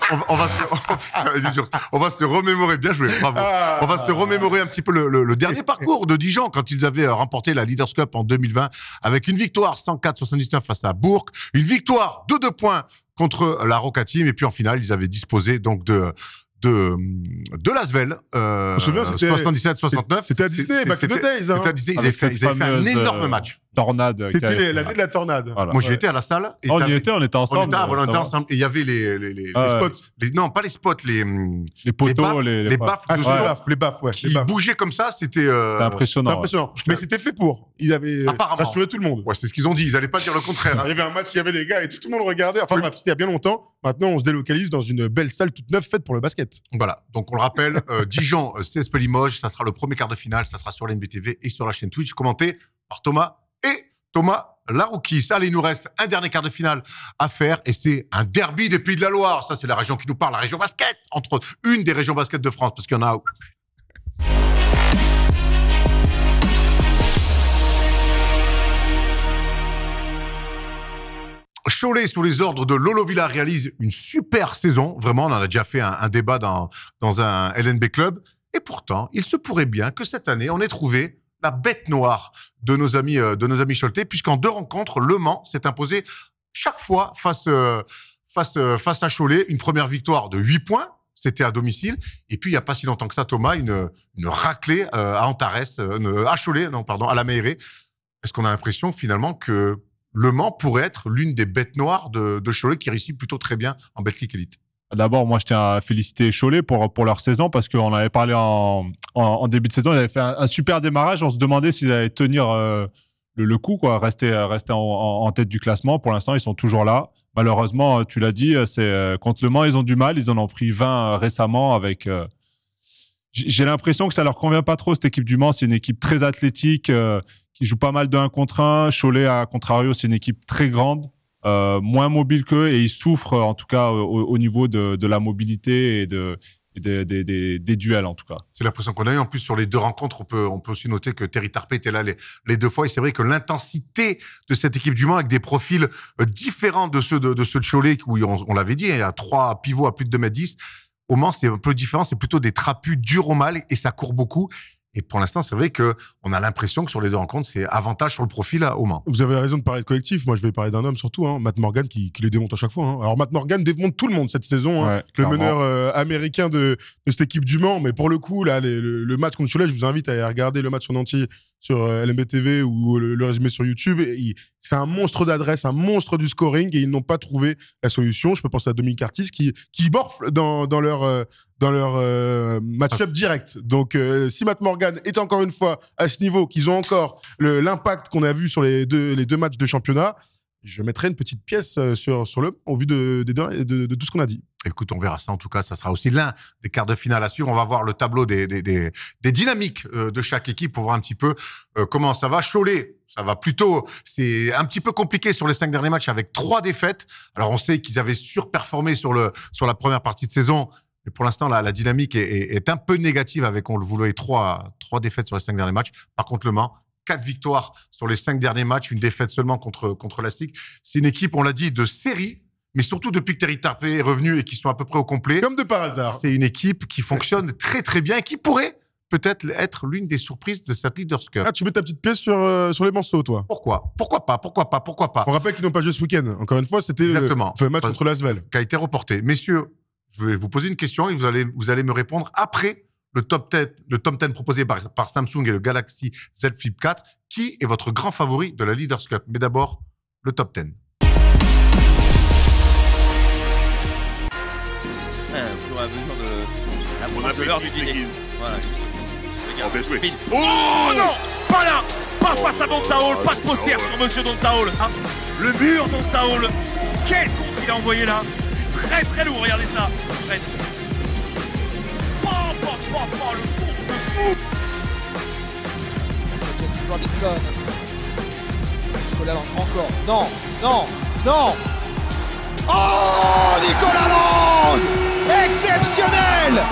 S1: se, remémorer. Bien joué, bravo. Ah. On va se remémorer un petit peu le, dernier parcours de Dijon quand ils avaient euh, remporté la Leaders Cup en 2020 avec une victoire 104-79 face à Bourg, une victoire de deux points contre la Roca Team. Et puis en finale, ils avaient disposé donc de de, de Lasvel. Euh, c'était 77-69. C'était à Disney, hein. C'était à Disney. ils avaient fait, un énorme euh, match tornade. C'était
S2: l'année de la tornade. Moi, j'y étais à la salle. Oh, on y était, on était ensemble. On était,
S1: ah ensemble. Et il y avait les, les, ah spots. non, pas les spots, les. Les poteaux, les. Ah, baffes. Les baffes,
S2: les baffes, Ils bougeaient comme ça, c'était. Euh, impressionnant. Mais c'était fait pour. Ils avaient euh, rassuré tout le monde. c'est ce qu'ils ont dit. Ils n'allaient pas dire le contraire. Hein. il y avait un match, il y avait des gars et tout, le monde regardait. Enfin, bref, c'était il y a bien longtemps. Maintenant, on se délocalise dans une belle salle toute neuve faite pour le basket. Voilà. Donc, on le rappelle, euh,
S1: Dijon, CSP Limoges, ça sera le premier quart de finale. Ça sera sur l'NBTV et sur la chaîne Twitch, commenté par Thomas et Thomas Larouki. Allez, il nous reste un dernier quart de finale à faire et c'est un derby des Pays de la Loire. Ça, c'est la région qui nous parle, la région basket, entre autres. Une des régions basket de France, parce qu'il y en a Cholet, sous les ordres de Lolo Villa, réalise une super saison. Vraiment, on en a déjà fait un, débat dans, dans, un LNB club. Et pourtant, il se pourrait bien que cette année, on ait trouvé la bête noire de nos amis, euh, de nos amis Choletais, puisqu'en deux rencontres, Le Mans s'est imposé chaque fois face, euh, face, euh, face à Cholet. Une première victoire de 8 points, c'était à domicile. Et puis, il n'y a pas si longtemps que ça, Thomas, une, raclée à Antares, à Cholet, non, pardon, à la Meiré. Est-ce qu'on a l'impression finalement que Le Mans pourrait être l'une des bêtes noires de, Cholet qui réussit plutôt très bien en Belgique Elite
S3: D'abord, moi, je tiens à féliciter Cholet pour, pour leur saison parce qu'on avait parlé en, en, début de saison. Ils avaient fait un, super démarrage. On se demandait s'ils allaient tenir euh, le, coup, quoi, rester, rester en, tête du classement. Pour l'instant, ils sont toujours là. Malheureusement, tu l'as dit, euh, c'est euh, contre Le Mans, ils ont du mal. Ils en ont pris 20 récemment avec. j'ai l'impression que ça leur convient pas trop, cette équipe du Mans. C'est une équipe très athlétique qui joue pas mal de 1 contre 1. Cholet, à contrario, c'est une équipe très grande euh, moins mobiles qu'eux et ils souffrent en tout cas au, niveau de, la mobilité et de des, duels en tout cas. C'est l'impression qu'on a eu. En plus, sur les deux rencontres, on peut, on peut aussi noter que Terry Tarpey était là les, les deux fois. Et c'est
S1: vrai que l'intensité de cette équipe du Mans, avec des profils euh, différents de ceux de, ceux de Cholet, où on, l'avait dit, hein, il y a trois pivots à plus de 2m10, au Mans, c'est un peu différent. C'est plutôt des trapus durs au mal et ça court beaucoup. Et pour l'instant, c'est vrai que on a l'impression que sur les deux rencontres, c'est avantage
S2: sur le profil au Mans. Vous avez raison de parler de collectif. Moi, je vais parler d'un homme surtout, hein, Matt Morgan, qui, les démonte à chaque fois. Hein. Alors, Matt Morgan démonte tout le monde cette saison. Hein. le meneur euh, américain de, cette équipe du Mans. Mais pour le coup, là, le, match contre Cholet, je vous invite à aller regarder le match en entier sur euh, LMBTV ou euh, le, résumé sur YouTube. C'est un monstre d'adresse, un monstre du scoring et ils n'ont pas trouvé la solution. Je peux penser à Dominique Artis qui, qui borfle dans, leur, euh, dans leur match-up ah. direct. Donc si Matt Morgan est encore une fois à ce niveau, qu'ils ont encore l'impact qu'on a vu sur les deux, les deux matchs de championnat, je mettrai une petite pièce euh, sur, sur le au vu de, de, tout ce qu'on a dit. Écoute, on verra ça. En tout cas, ça sera aussi l'un des quarts de finale à suivre. On va voir le
S1: tableau des, des, dynamiques euh, de chaque équipe pour voir un petit peu euh, comment ça va. Cholet, ça va plutôt. C'est un petit peu compliqué sur les cinq derniers matchs avec trois défaites. Alors, on sait qu'ils avaient surperformé sur, le, sur la première partie de saison. Mais pour l'instant, la, dynamique est, un peu négative avec, on le voulait, trois, trois défaites sur les cinq derniers matchs. Par contre, Le Mans, quatre victoires sur les cinq derniers matchs, une défaite seulement contre, contre l'astique C'est une équipe, on l'a dit, de série, mais surtout depuis que Terry Tarpey est revenu et qu'ils sont à peu près au complet. Comme de par hasard. C'est une équipe qui fonctionne très très
S2: bien et qui pourrait peut-être être l'une des surprises de cette Leaders Cup. Ah, tu mets ta petite pièce sur, euh, sur les morceaux, toi Pourquoi Pourquoi pas Pourquoi pas Pourquoi pas On rappelle qu'ils n'ont pas joué ce week-end. Encore une fois, c'était le match contre
S1: l'Asvel. Qui a été reporté. Messieurs, je vais vous poser une question et vous allez, vous allez me répondre après le top 10, proposé par, Samsung et le Galaxy Z Flip 4. Qui est votre grand favori de la Leaders Cup Mais d'abord, le top 10.
S4: Euh, pour un de de l'heure du dîner. Voilà. On va jouer. Oh, oh non Pas là Pas face à Dontaol, Hall, pas de poster ah, sur Monsieur Don Hein le mur Taol. Quel con qu'il a envoyé là Très très lourd, regardez ça. Oh, le fou, le fou C'est Justin Robinson.
S1: Nicolas Land encore. Non, non, non Oh
S2: Nicolas Land Exceptionnel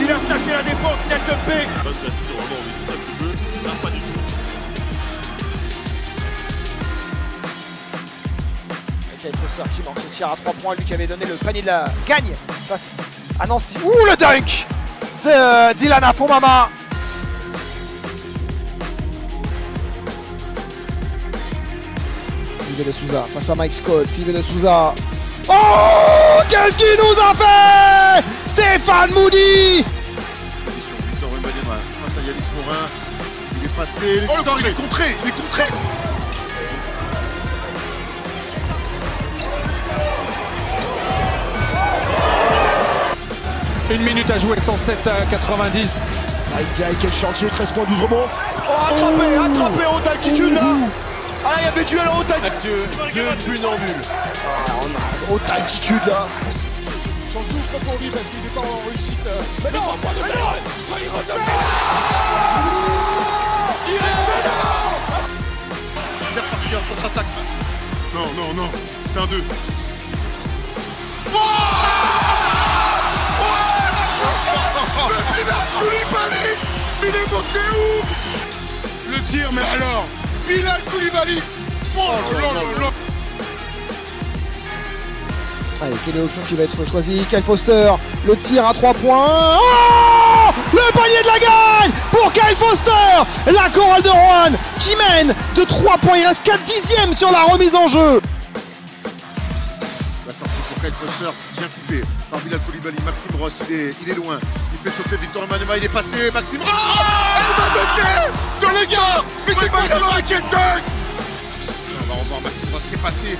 S2: Il a où la défense, il a jumpé
S4: avec va sort qui à 3 points, lui qui avait donné le panier de la gagne face
S3: à Nancy. Ouh, le dunk
S4: C'est euh, Dylan à fond, maman Sylvain de Souza face à Mike Scott, Sylvain de Souza.
S2: Oh Qu'est-ce qu'il nous a fait Stéphane Moody Il est passé, il oh, il est
S1: contré, il est contré
S3: Une minute à jouer, 107 à 90.
S4: Aïe quel chantier, 13 points, 12 rebonds. Oh, attrapé, attrapé
S1: haute altitude là
S3: Ah, il y avait duel en haute altitude deux buts Ah,
S1: on a haute altitude là J'en touche pas pour lui
S4: parce qu'il n'est pas en réussite. Euh. Mais non, pas de
S1: Il est Mélan C'est parti en contre-attaque.
S2: Non, non, non, c'est un 2. Oh Il est Le tir, mais alors Bilal Koulibaly Oh Allez, quelle qui va être choisi, Kyle Foster, le tir à 3 points. Oh ah, le panier de la gagne pour Kyle Foster La chorale de Rouen qui mène de 3 points. Il reste 4 dixièmes sur la remise en jeu.
S1: Le Foster, bien coupé par Bilal Koulibaly, Maxime Ross, il est, il est loin, il fait sauter Victor Emmanuel, il est passé, Maxime Ross oh Il de le gars Mais c'est pas
S2: un
S1: On va revoir Maxime Ross qui est passé,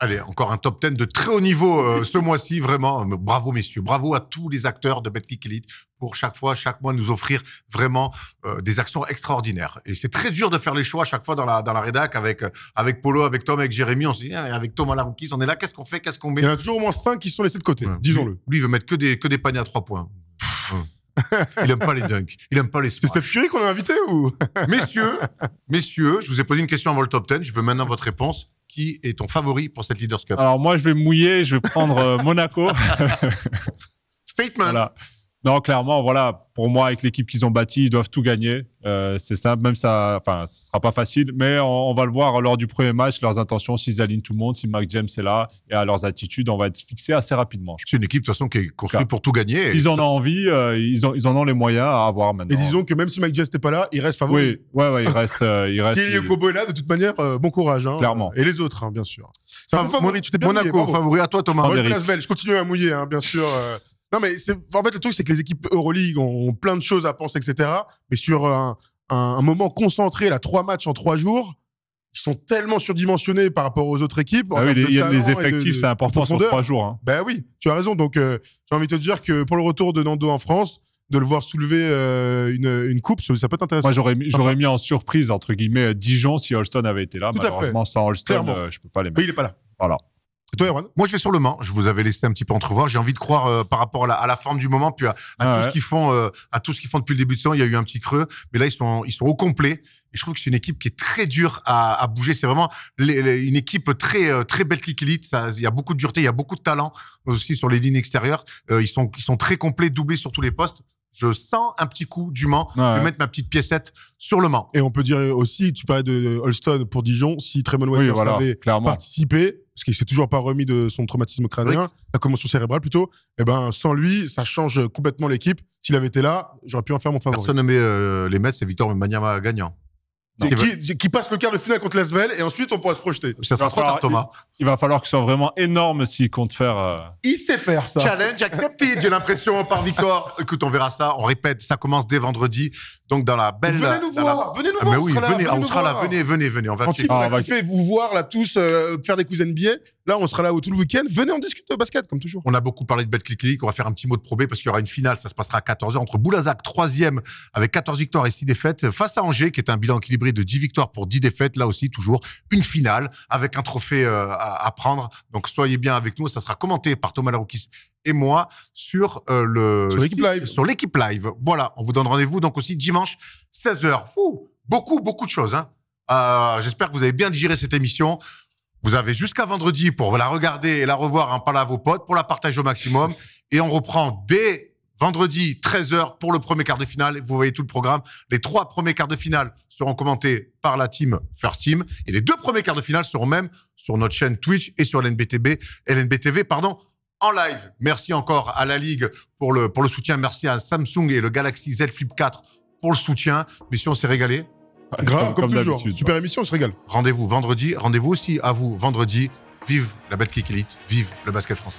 S1: Allez, encore un top 10 de très haut niveau euh, ce mois-ci, vraiment. Bravo, messieurs. Bravo à tous les acteurs de BetClick Elite pour chaque fois, chaque mois, nous offrir vraiment euh, des actions extraordinaires. Et c'est très dur de faire les choix à chaque fois dans la, dans la rédac avec, euh, avec Polo, avec Tom, avec Jérémy. On se dit, ah, avec Thomas rouquise, on est là, qu'est-ce qu'on fait, qu'est-ce qu'on met Il y en a toujours au moins cinq qui sont laissés de côté, disons-le. Lui, il veut mettre que des, que des paniers à trois points. il aime pas les dunks, il aime pas les C'est Fury qu'on a invité ou Messieurs, messieurs, je vous ai posé une question avant le top 10, je veux maintenant votre réponse. Qui est ton favori pour cette Leaders
S3: Cup Alors moi, je vais mouiller, je vais prendre euh, Monaco. Statement. Non, clairement, voilà, pour moi, avec l'équipe qu'ils ont bâtie, ils doivent tout gagner. Euh, c'est simple, même ça, enfin, ce sera pas facile, mais on, va le voir lors du premier match, leurs intentions, s'ils alignent tout le monde, si Mike James est là, et à leurs attitudes, on va être fixé assez rapidement. C'est une équipe, de toute façon, qui est construite pour tout gagner. S'ils en ont envie, euh, ils, ont, ils, en ont les moyens à avoir maintenant. Et disons que même si Mike James n'était pas là, il reste favori. Oui, ouais, il
S2: reste. Euh, il reste si est là, de toute manière, bon courage. Hein. clairement. Et les autres, hein, bien sûr. C'est un tu Monaco, favori à toi, Thomas. Moi, je, je continue à mouiller, hein, bien sûr. Non, mais en fait, le truc, c'est que les équipes Euroleague ont, plein de choses à penser, etc. Mais sur un, moment concentré, là, trois matchs en trois jours, ils sont tellement surdimensionnés par rapport aux autres équipes. Il y a les, effectifs, c'est important sur trois jours. Hein. Ben oui, tu as raison. Donc, euh, j'ai envie de te dire que pour le retour de Nando en France, de le voir soulever euh, une, coupe, ça peut être intéressant. Moi, j'aurais, mis en surprise,
S3: entre guillemets, Dijon si Holston avait été là. Tout Malheureusement, sans Holston, euh, je ne peux pas les il n'est pas là. Voilà.
S1: Moi, je vais sur le Mans. Je vous avais laissé un petit peu entrevoir. J'ai envie de croire euh, par rapport à la, forme du moment, puis à, ah tout ce qu'ils font, euh, à tout ce qu'ils font depuis le début de saison. Il y a eu un petit creux, mais là, ils sont, ils sont au complet. Et je trouve que c'est une équipe qui est très dure à, bouger. C'est vraiment une équipe très, euh, très belle Elite. Il y a beaucoup de dureté, il y a beaucoup de talent aussi sur les lignes extérieures. ils, sont, ils sont très complets, doublés sur tous les postes je sens un petit coup du Mans. Ah je vais mettre ma petite piécette sur le Mans. Et on peut dire
S2: aussi, tu parlais de Holston pour Dijon, si Tremon oui, avait participé, parce qu'il s'est toujours pas remis de son traumatisme crânien, la commotion cérébrale plutôt, et eh ben sans lui, ça change complètement l'équipe. S'il avait été là, j'aurais pu en faire mon favori.
S1: Personne ne met euh, les Mets, c'est Victor Maniama gagnant.
S2: Qui, passe le quart de finale contre l'Asvel et ensuite on pourra se projeter. Ça sera trop Thomas
S3: il va falloir que ce soit vraiment énorme s'il compte faire. Euh, il
S2: sait faire ça. Challenge accepté, j'ai l'impression, par victoire.
S1: Écoute, on verra ça, on répète, ça commence dès vendredi. Donc, dans la belle. Venez nous voir, venez nous ah, voir. mais on oui, là, venez, on sera là, venez, venez, venez, on va ah, on va-
S2: vous voir là tous euh, faire des de billets. Là, on sera là tout le week-end. Venez, on discute de basket comme toujours.
S1: On a beaucoup parlé de Betclic -Click. On va faire un petit mot de probé parce qu'il y aura une finale. Ça se passera à 14h entre Boulazac, 3 avec 14 victoires et 6 défaites, face à Angers, qui est un bilan équilibré de 10 victoires pour 10 défaites. Là aussi, toujours une finale avec un trophée euh, à, prendre. Donc soyez bien avec nous. Ça sera commenté par Thomas Laroukis et moi sur euh, le sur l'équipe live. Sur l'équipe live. Voilà, on vous donne rendez-vous donc aussi dimanche 16h. beaucoup beaucoup de choses. Hein. Euh, j'espère que vous avez bien digéré cette émission. Vous avez jusqu'à vendredi pour la regarder et la revoir en parlant à vos potes, pour la partager au maximum. Et on reprend dès vendredi 13h pour le premier quart de finale. Vous voyez tout le programme. Les trois premiers quarts de finale seront commentés par la team First Team. Et les deux premiers quarts de finale seront même sur notre chaîne Twitch et sur LNBTV, pardon, en live. Merci encore à la Ligue pour le, pour le soutien. Merci à Samsung et le Galaxy Z Flip 4 pour le soutien. Mission on s'est régalé. grave, comme, Super émission, on se régale. Rendez-vous vendredi. Rendez-vous aussi à vous vendredi. Vive la Kick Elite. Vive le basket français.